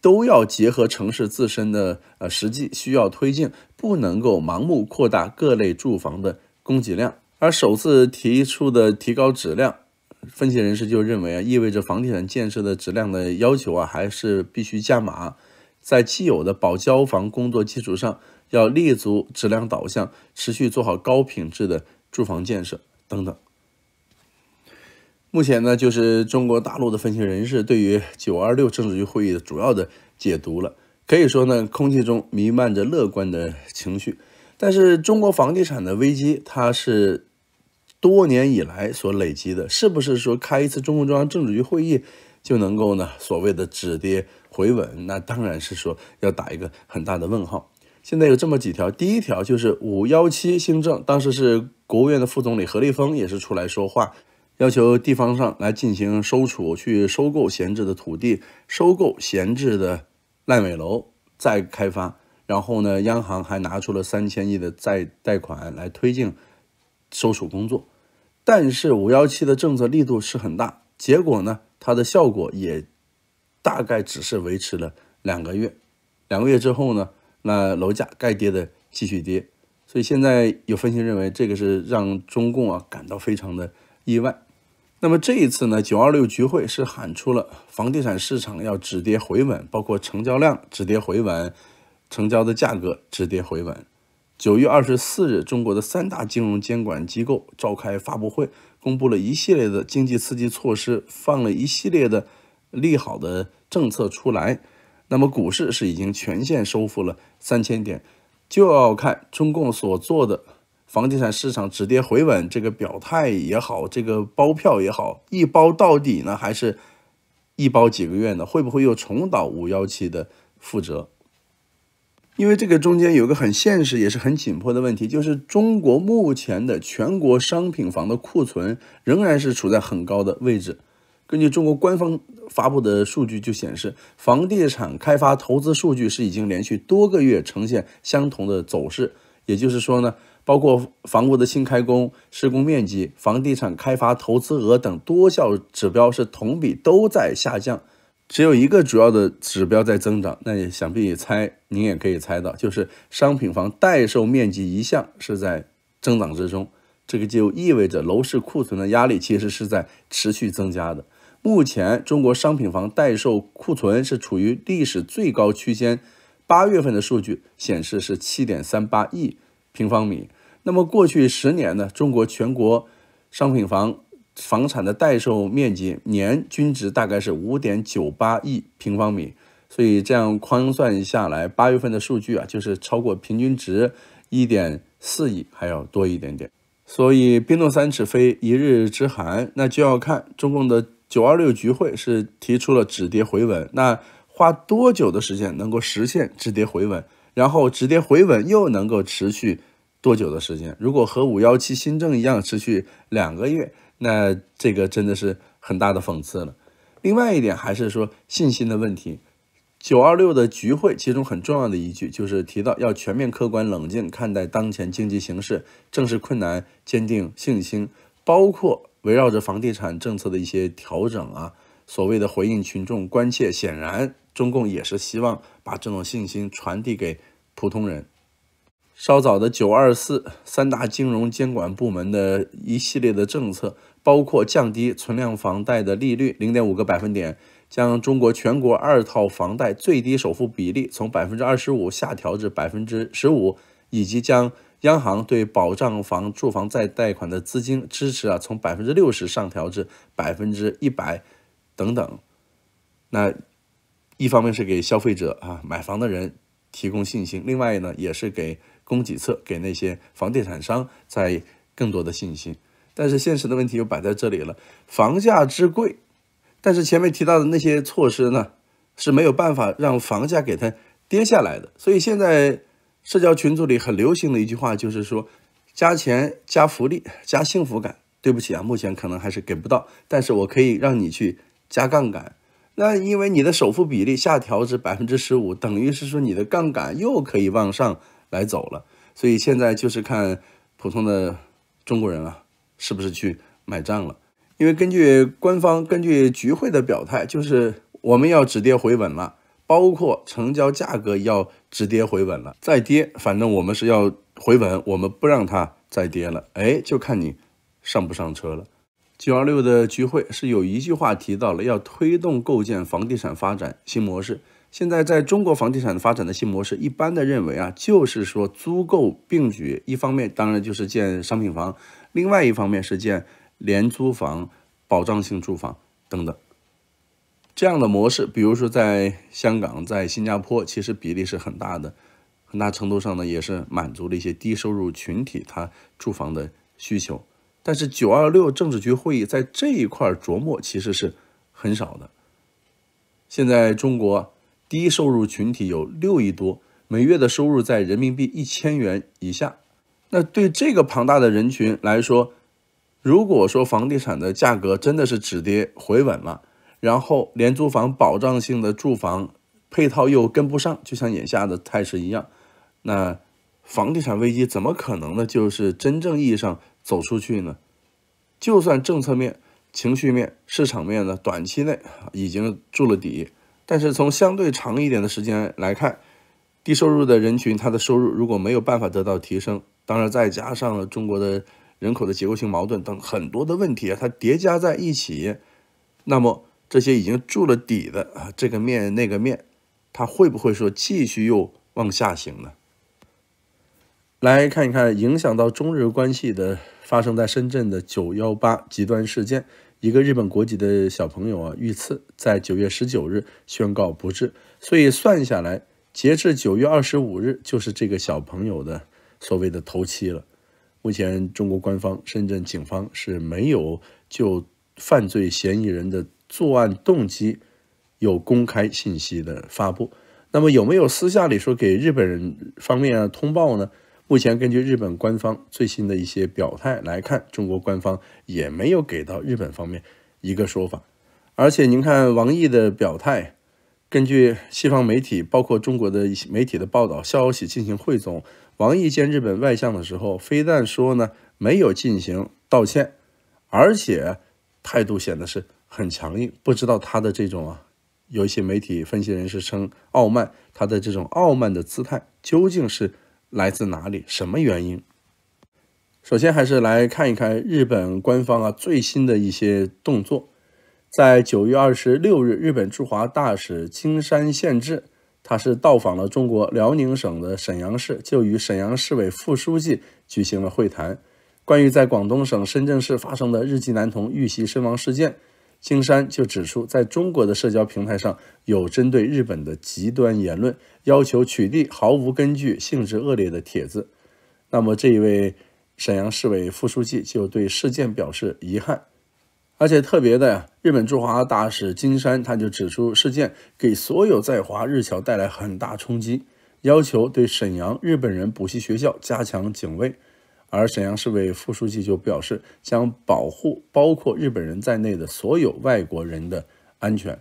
都要结合城市自身的呃实际需要推进，不能够盲目扩大各类住房的供给量。而首次提出的提高质量，分析人士就认为啊，意味着房地产建设的质量的要求啊，还是必须加码。在既有的保交房工作基础上，要立足质量导向，持续做好高品质的住房建设等等。目前呢，就是中国大陆的分析人士对于九二六政治局会议的主要的解读了。可以说呢，空气中弥漫着乐观的情绪。但是，中国房地产的危机它是多年以来所累积的，是不是说开一次中共中央政治局会议就能够呢所谓的止跌？回稳，那当然是说要打一个很大的问号。现在有这么几条，第一条就是五幺七新政，当时是国务院的副总理何立峰也是出来说话，要求地方上来进行收储，去收购闲置的土地，收购闲置的烂尾楼，再开发。然后呢，央行还拿出了三千亿的债贷款来推进收储工作。但是五幺七的政策力度是很大，结果呢，它的效果也。大概只是维持了两个月，两个月之后呢，那楼价该跌的继续跌，所以现在有分析认为，这个是让中共啊感到非常的意外。那么这一次呢，九二六局会是喊出了房地产市场要止跌回稳，包括成交量止跌回稳，成交的价格止跌回稳。九月二十四日，中国的三大金融监管机构召开发布会，公布了一系列的经济刺激措施，放了一系列的。利好的政策出来，那么股市是已经全线收复了三千点，就要看中共所做的房地产市场止跌回稳这个表态也好，这个包票也好，一包到底呢，还是一包几个月呢？会不会又重蹈五幺七的覆辙？因为这个中间有个很现实也是很紧迫的问题，就是中国目前的全国商品房的库存仍然是处在很高的位置。根据中国官方发布的数据就显示，房地产开发投资数据是已经连续多个月呈现相同的走势。也就是说呢，包括房屋的新开工、施工面积、房地产开发投资额等多项指标是同比都在下降，只有一个主要的指标在增长。那也想必也猜，您也可以猜到，就是商品房待售面积一项是在增长之中。这个就意味着楼市库存的压力其实是在持续增加的。目前中国商品房待售库存是处于历史最高区间，八月份的数据显示是七点三八亿平方米。那么过去十年呢？中国全国商品房房产的待售面积年均值大概是五点九八亿平方米。所以这样宽算下来，八月份的数据啊，就是超过平均值一点四亿还要多一点点。所以冰冻三尺非一日之寒，那就要看中共的。九二六局会是提出了止跌回稳，那花多久的时间能够实现止跌回稳？然后止跌回稳又能够持续多久的时间？如果和五幺七新政一样持续两个月，那这个真的是很大的讽刺了。另外一点还是说信心的问题。九二六的局会其中很重要的一句就是提到要全面、客观、冷静看待当前经济形势，正视困难，坚定信心，包括。围绕着房地产政策的一些调整啊，所谓的回应群众关切，显然中共也是希望把这种信心传递给普通人。稍早的九二四，三大金融监管部门的一系列的政策，包括降低存量房贷的利率零点五个百分点，将中国全国二套房贷最低首付比例从百分之二十五下调至百分之十五，以及将。央行对保障房、住房再贷款的资金支持啊，从百分之六十上调至百分之一百等等。那一方面是给消费者啊买房的人提供信心，另外呢也是给供给侧、给那些房地产商在更多的信心。但是现实的问题又摆在这里了，房价之贵，但是前面提到的那些措施呢是没有办法让房价给它跌下来的，所以现在。社交群组里很流行的一句话就是说，加钱、加福利、加幸福感。对不起啊，目前可能还是给不到，但是我可以让你去加杠杆。那因为你的首付比例下调至百分之十五，等于是说你的杠杆又可以往上来走了。所以现在就是看普通的中国人啊，是不是去买账了？因为根据官方、根据局会的表态，就是我们要止跌回稳了。包括成交价格要止跌回稳了，再跌，反正我们是要回稳，我们不让它再跌了。哎，就看你上不上车了。九二六的聚会是有一句话提到了，要推动构建房地产发展新模式。现在在中国房地产发展的新模式，一般的认为啊，就是说租购并举，一方面当然就是建商品房，另外一方面是建廉租房、保障性住房等等。这样的模式，比如说在香港、在新加坡，其实比例是很大的，很大程度上呢也是满足了一些低收入群体他住房的需求。但是九二六政治局会议在这一块琢磨其实是很少的。现在中国低收入群体有六亿多，每月的收入在人民币一千元以下。那对这个庞大的人群来说，如果说房地产的价格真的是止跌回稳了，然后，廉租房、保障性的住房配套又跟不上，就像眼下的态势一样。那房地产危机怎么可能呢？就是真正意义上走出去呢？就算政策面、情绪面、市场面呢，短期内已经筑了底，但是从相对长一点的时间来看，低收入的人群他的收入如果没有办法得到提升，当然再加上了中国的人口的结构性矛盾等很多的问题啊，它叠加在一起，那么。这些已经筑了底的啊，这个面那个面，它会不会说继续又往下行呢？来看一看影响到中日关系的发生在深圳的“九幺八”极端事件，一个日本国籍的小朋友啊遇刺，在九月十九日宣告不治，所以算下来，截至九月二十五日，就是这个小朋友的所谓的头七了。目前中国官方、深圳警方是没有就犯罪嫌疑人的。作案动机有公开信息的发布，那么有没有私下里说给日本人方面通报呢？目前根据日本官方最新的一些表态来看，中国官方也没有给到日本方面一个说法。而且您看王毅的表态，根据西方媒体包括中国的一些媒体的报道消息进行汇总，王毅见日本外相的时候，非但说呢没有进行道歉，而且态度显得是。很强硬，不知道他的这种啊，有一些媒体分析人士称傲慢，他的这种傲慢的姿态究竟是来自哪里，什么原因？首先还是来看一看日本官方啊最新的一些动作，在九月二十六日，日本驻华大使金山宪治，他是到访了中国辽宁省的沈阳市，就与沈阳市委副书记举行了会谈，关于在广东省深圳市发生的日籍男童遇袭身亡事件。金山就指出，在中国的社交平台上有针对日本的极端言论，要求取缔毫无根据、性质恶劣的帖子。那么这一位沈阳市委副书记就对事件表示遗憾，而且特别的，日本驻华大使金山他就指出，事件给所有在华日侨带来很大冲击，要求对沈阳日本人补习学校加强警卫。而沈阳市委副书记就表示，将保护包括日本人在内的所有外国人的安全。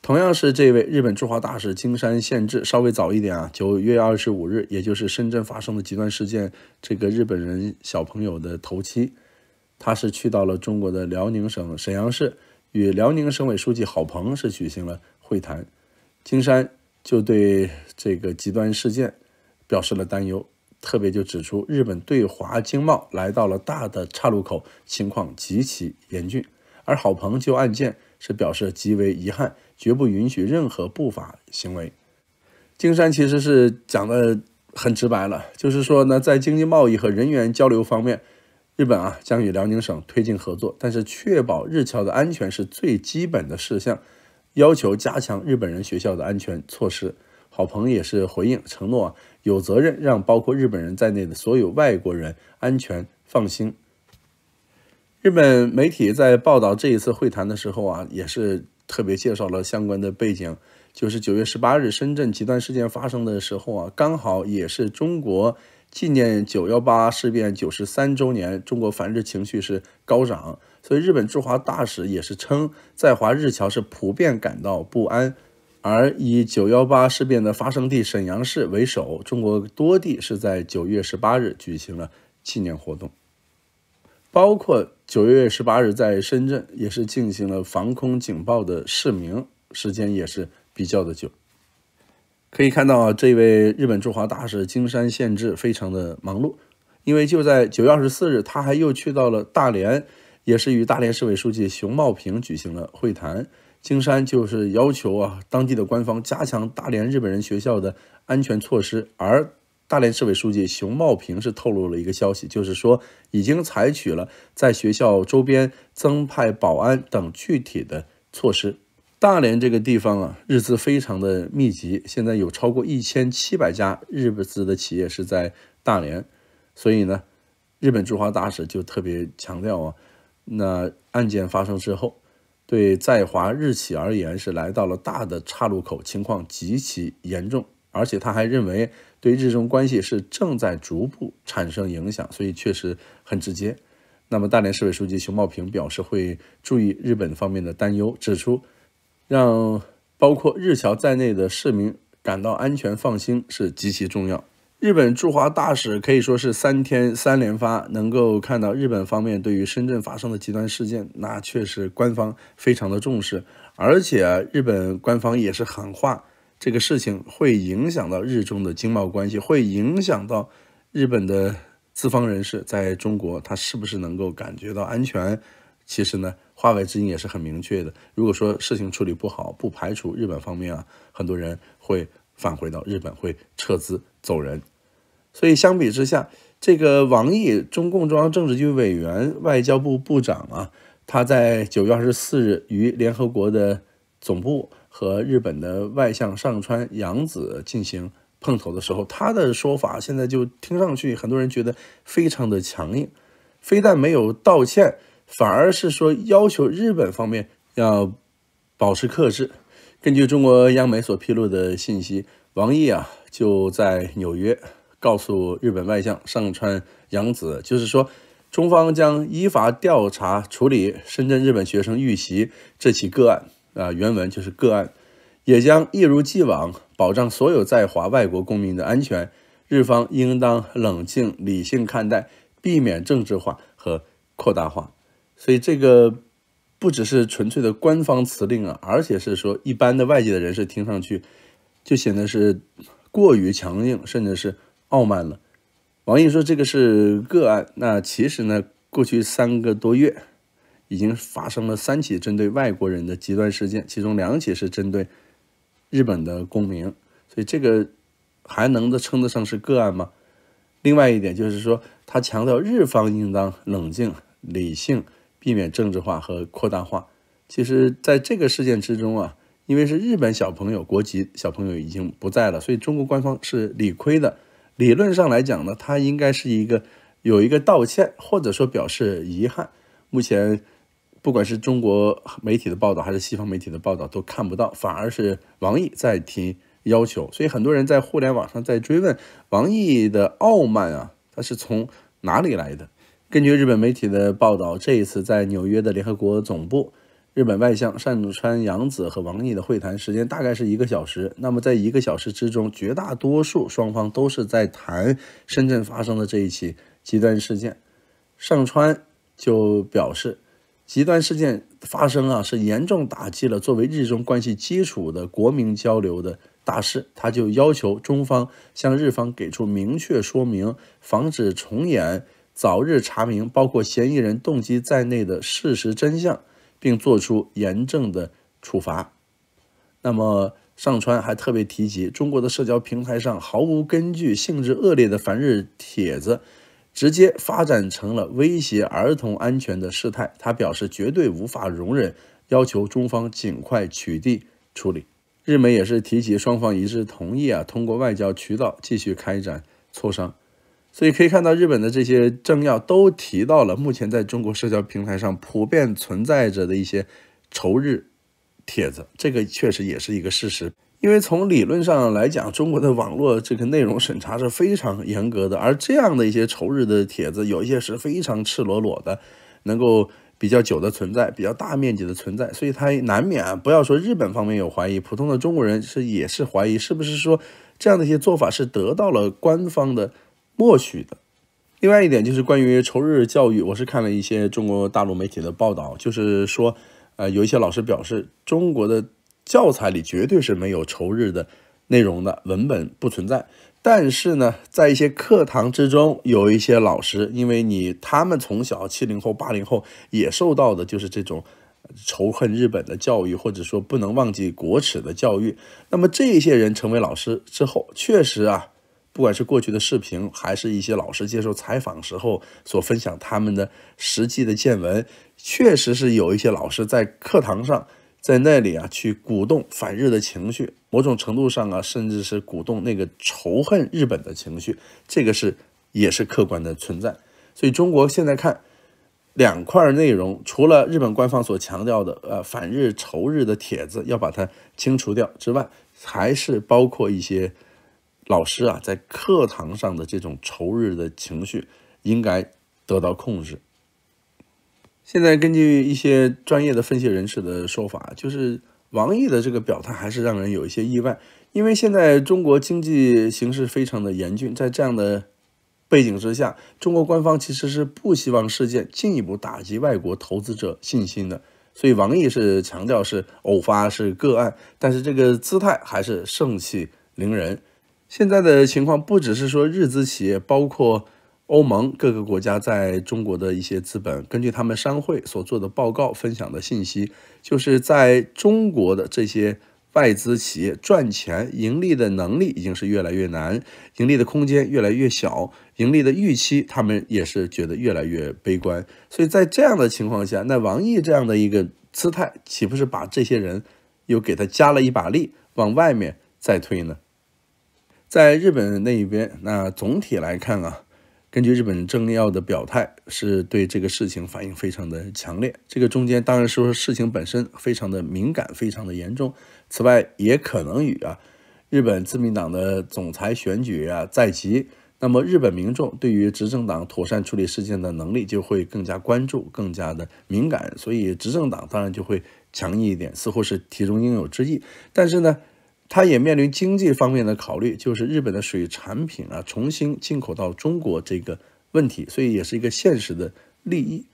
同样是这位日本驻华大使金山宪志，稍微早一点啊，九月二十五日，也就是深圳发生的极端事件，这个日本人小朋友的头七，他是去到了中国的辽宁省沈阳市，与辽宁省委书记郝鹏是举行了会谈。金山就对这个极端事件表示了担忧。特别就指出，日本对华经贸来到了大的岔路口，情况极其严峻。而郝鹏就案件是表示极为遗憾，绝不允许任何不法行为。金山其实是讲的很直白了，就是说，呢，在经济贸易和人员交流方面，日本啊将与辽宁省推进合作，但是确保日侨的安全是最基本的事项，要求加强日本人学校的安全措施。郝鹏也是回应承诺。有责任让包括日本人在内的所有外国人安全放心。日本媒体在报道这一次会谈的时候啊，也是特别介绍了相关的背景，就是九月十八日深圳极端事件发生的时候啊，刚好也是中国纪念九幺八事变九十三周年，中国反日情绪是高涨，所以日本驻华大使也是称，在华日侨是普遍感到不安。而以九幺八事变的发生地沈阳市为首，中国多地是在九月十八日举行了纪念活动，包括九月十八日在深圳也是进行了防空警报的市民，时间也是比较的久。可以看到，这位日本驻华大使金山宪志非常的忙碌，因为就在九月二十四日，他还又去到了大连，也是与大连市委书记熊茂平举行了会谈。金山就是要求啊，当地的官方加强大连日本人学校的安全措施。而大连市委书记熊茂平是透露了一个消息，就是说已经采取了在学校周边增派保安等具体的措施。大连这个地方啊，日资非常的密集，现在有超过一千七百家日资的企业是在大连，所以呢，日本驻华大使就特别强调啊，那案件发生之后。对在华日企而言是来到了大的岔路口，情况极其严重，而且他还认为对日中关系是正在逐步产生影响，所以确实很直接。那么大连市委书记熊茂平表示会注意日本方面的担忧，指出让包括日侨在内的市民感到安全放心是极其重要。日本驻华大使可以说是三天三连发，能够看到日本方面对于深圳发生的极端事件，那确实官方非常的重视，而且日本官方也是喊话，这个事情会影响到日中的经贸关系，会影响到日本的资方人士在中国他是不是能够感觉到安全？其实呢，话外之音也是很明确的，如果说事情处理不好，不排除日本方面啊，很多人会返回到日本，会撤资走人。所以，相比之下，这个王毅，中共中央政治局委员、外交部部长啊，他在九月二十四日与联合国的总部和日本的外相上川洋子进行碰头的时候，他的说法现在就听上去，很多人觉得非常的强硬，非但没有道歉，反而是说要求日本方面要保持克制。根据中国央媒所披露的信息，王毅啊就在纽约。告诉日本外相上川洋子，就是说，中方将依法调查处理深圳日本学生遇袭这起个案啊，原文就是个案，也将一如既往保障所有在华外国公民的安全。日方应当冷静理性看待，避免政治化和扩大化。所以这个不只是纯粹的官方辞令啊，而且是说一般的外界的人士听上去就显得是过于强硬，甚至是。傲慢了，王毅说这个是个案。那其实呢，过去三个多月已经发生了三起针对外国人的极端事件，其中两起是针对日本的公民，所以这个还能的称得上是个案吗？另外一点就是说，他强调日方应当冷静理性，避免政治化和扩大化。其实，在这个事件之中啊，因为是日本小朋友国籍小朋友已经不在了，所以中国官方是理亏的。理论上来讲呢，他应该是一个有一个道歉或者说表示遗憾。目前，不管是中国媒体的报道还是西方媒体的报道，都看不到，反而是王毅在提要求。所以很多人在互联网上在追问王毅的傲慢啊，他是从哪里来的？根据日本媒体的报道，这一次在纽约的联合国总部。日本外相单川洋子和王毅的会谈时间大概是一个小时，那么在一个小时之中，绝大多数双方都是在谈深圳发生的这一起极端事件。上川就表示，极端事件发生啊，是严重打击了作为日中关系基础的国民交流的大事。他就要求中方向日方给出明确说明，防止重演，早日查明包括嫌疑人动机在内的事实真相。并作出严正的处罚。那么，上川还特别提及，中国的社交平台上毫无根据、性质恶劣的反日帖子，直接发展成了威胁儿童安全的事态。他表示绝对无法容忍，要求中方尽快取缔处理。日媒也是提及，双方一致同意啊，通过外交渠道继续开展磋商。所以可以看到，日本的这些政要都提到了目前在中国社交平台上普遍存在着的一些仇日帖子，这个确实也是一个事实。因为从理论上来讲，中国的网络这个内容审查是非常严格的，而这样的一些仇日的帖子，有一些是非常赤裸裸的，能够比较久的存在，比较大面积的存在，所以它难免不要说日本方面有怀疑，普通的中国人是也是怀疑，是不是说这样的一些做法是得到了官方的。默许的。另外一点就是关于仇日教育，我是看了一些中国大陆媒体的报道，就是说，呃，有一些老师表示，中国的教材里绝对是没有仇日的内容的，文本不存在。但是呢，在一些课堂之中，有一些老师，因为你他们从小七零后八零后也受到的就是这种仇恨日本的教育，或者说不能忘记国耻的教育。那么这些人成为老师之后，确实啊。不管是过去的视频，还是一些老师接受采访时候所分享他们的实际的见闻，确实是有一些老师在课堂上，在那里啊去鼓动反日的情绪，某种程度上啊，甚至是鼓动那个仇恨日本的情绪，这个是也是客观的存在。所以中国现在看两块内容，除了日本官方所强调的呃反日仇日的帖子要把它清除掉之外，还是包括一些。老师啊，在课堂上的这种仇日的情绪应该得到控制。现在根据一些专业的分析人士的说法，就是王毅的这个表态还是让人有一些意外，因为现在中国经济形势非常的严峻，在这样的背景之下，中国官方其实是不希望事件进一步打击外国投资者信心的。所以王毅是强调是偶发是个案，但是这个姿态还是盛气凌人。现在的情况不只是说日资企业，包括欧盟各个国家在中国的一些资本，根据他们商会所做的报告分享的信息，就是在中国的这些外资企业赚钱盈利的能力已经是越来越难，盈利的空间越来越小，盈利的预期他们也是觉得越来越悲观。所以在这样的情况下，那王毅这样的一个姿态，岂不是把这些人又给他加了一把力，往外面再推呢？在日本那一边，那总体来看啊，根据日本政要的表态，是对这个事情反应非常的强烈。这个中间当然说事情本身非常的敏感，非常的严重。此外，也可能与啊日本自民党的总裁选举啊在即，那么日本民众对于执政党妥善处理事件的能力就会更加关注，更加的敏感。所以执政党当然就会强硬一点，似乎是其中应有之意。但是呢？它也面临经济方面的考虑，就是日本的水产品啊重新进口到中国这个问题，所以也是一个现实的利益。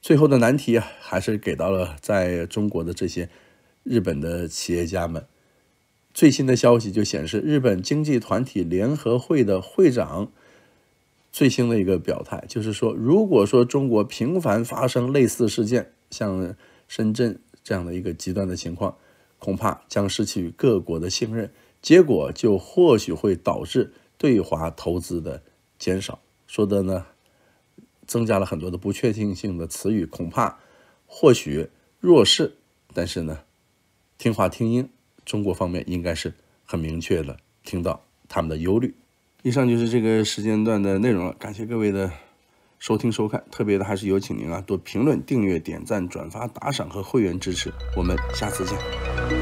最后的难题啊，还是给到了在中国的这些日本的企业家们。最新的消息就显示，日本经济团体联合会的会长最新的一个表态，就是说，如果说中国频繁发生类似事件，像深圳这样的一个极端的情况。恐怕将失去各国的信任，结果就或许会导致对华投资的减少。说的呢，增加了很多的不确定性的词语，恐怕或许弱势，但是呢，听话听音，中国方面应该是很明确的，听到他们的忧虑。以上就是这个时间段的内容了，感谢各位的。收听收看，特别的还是有请您啊多评论、订阅、点赞、转发、打赏和会员支持，我们下次见。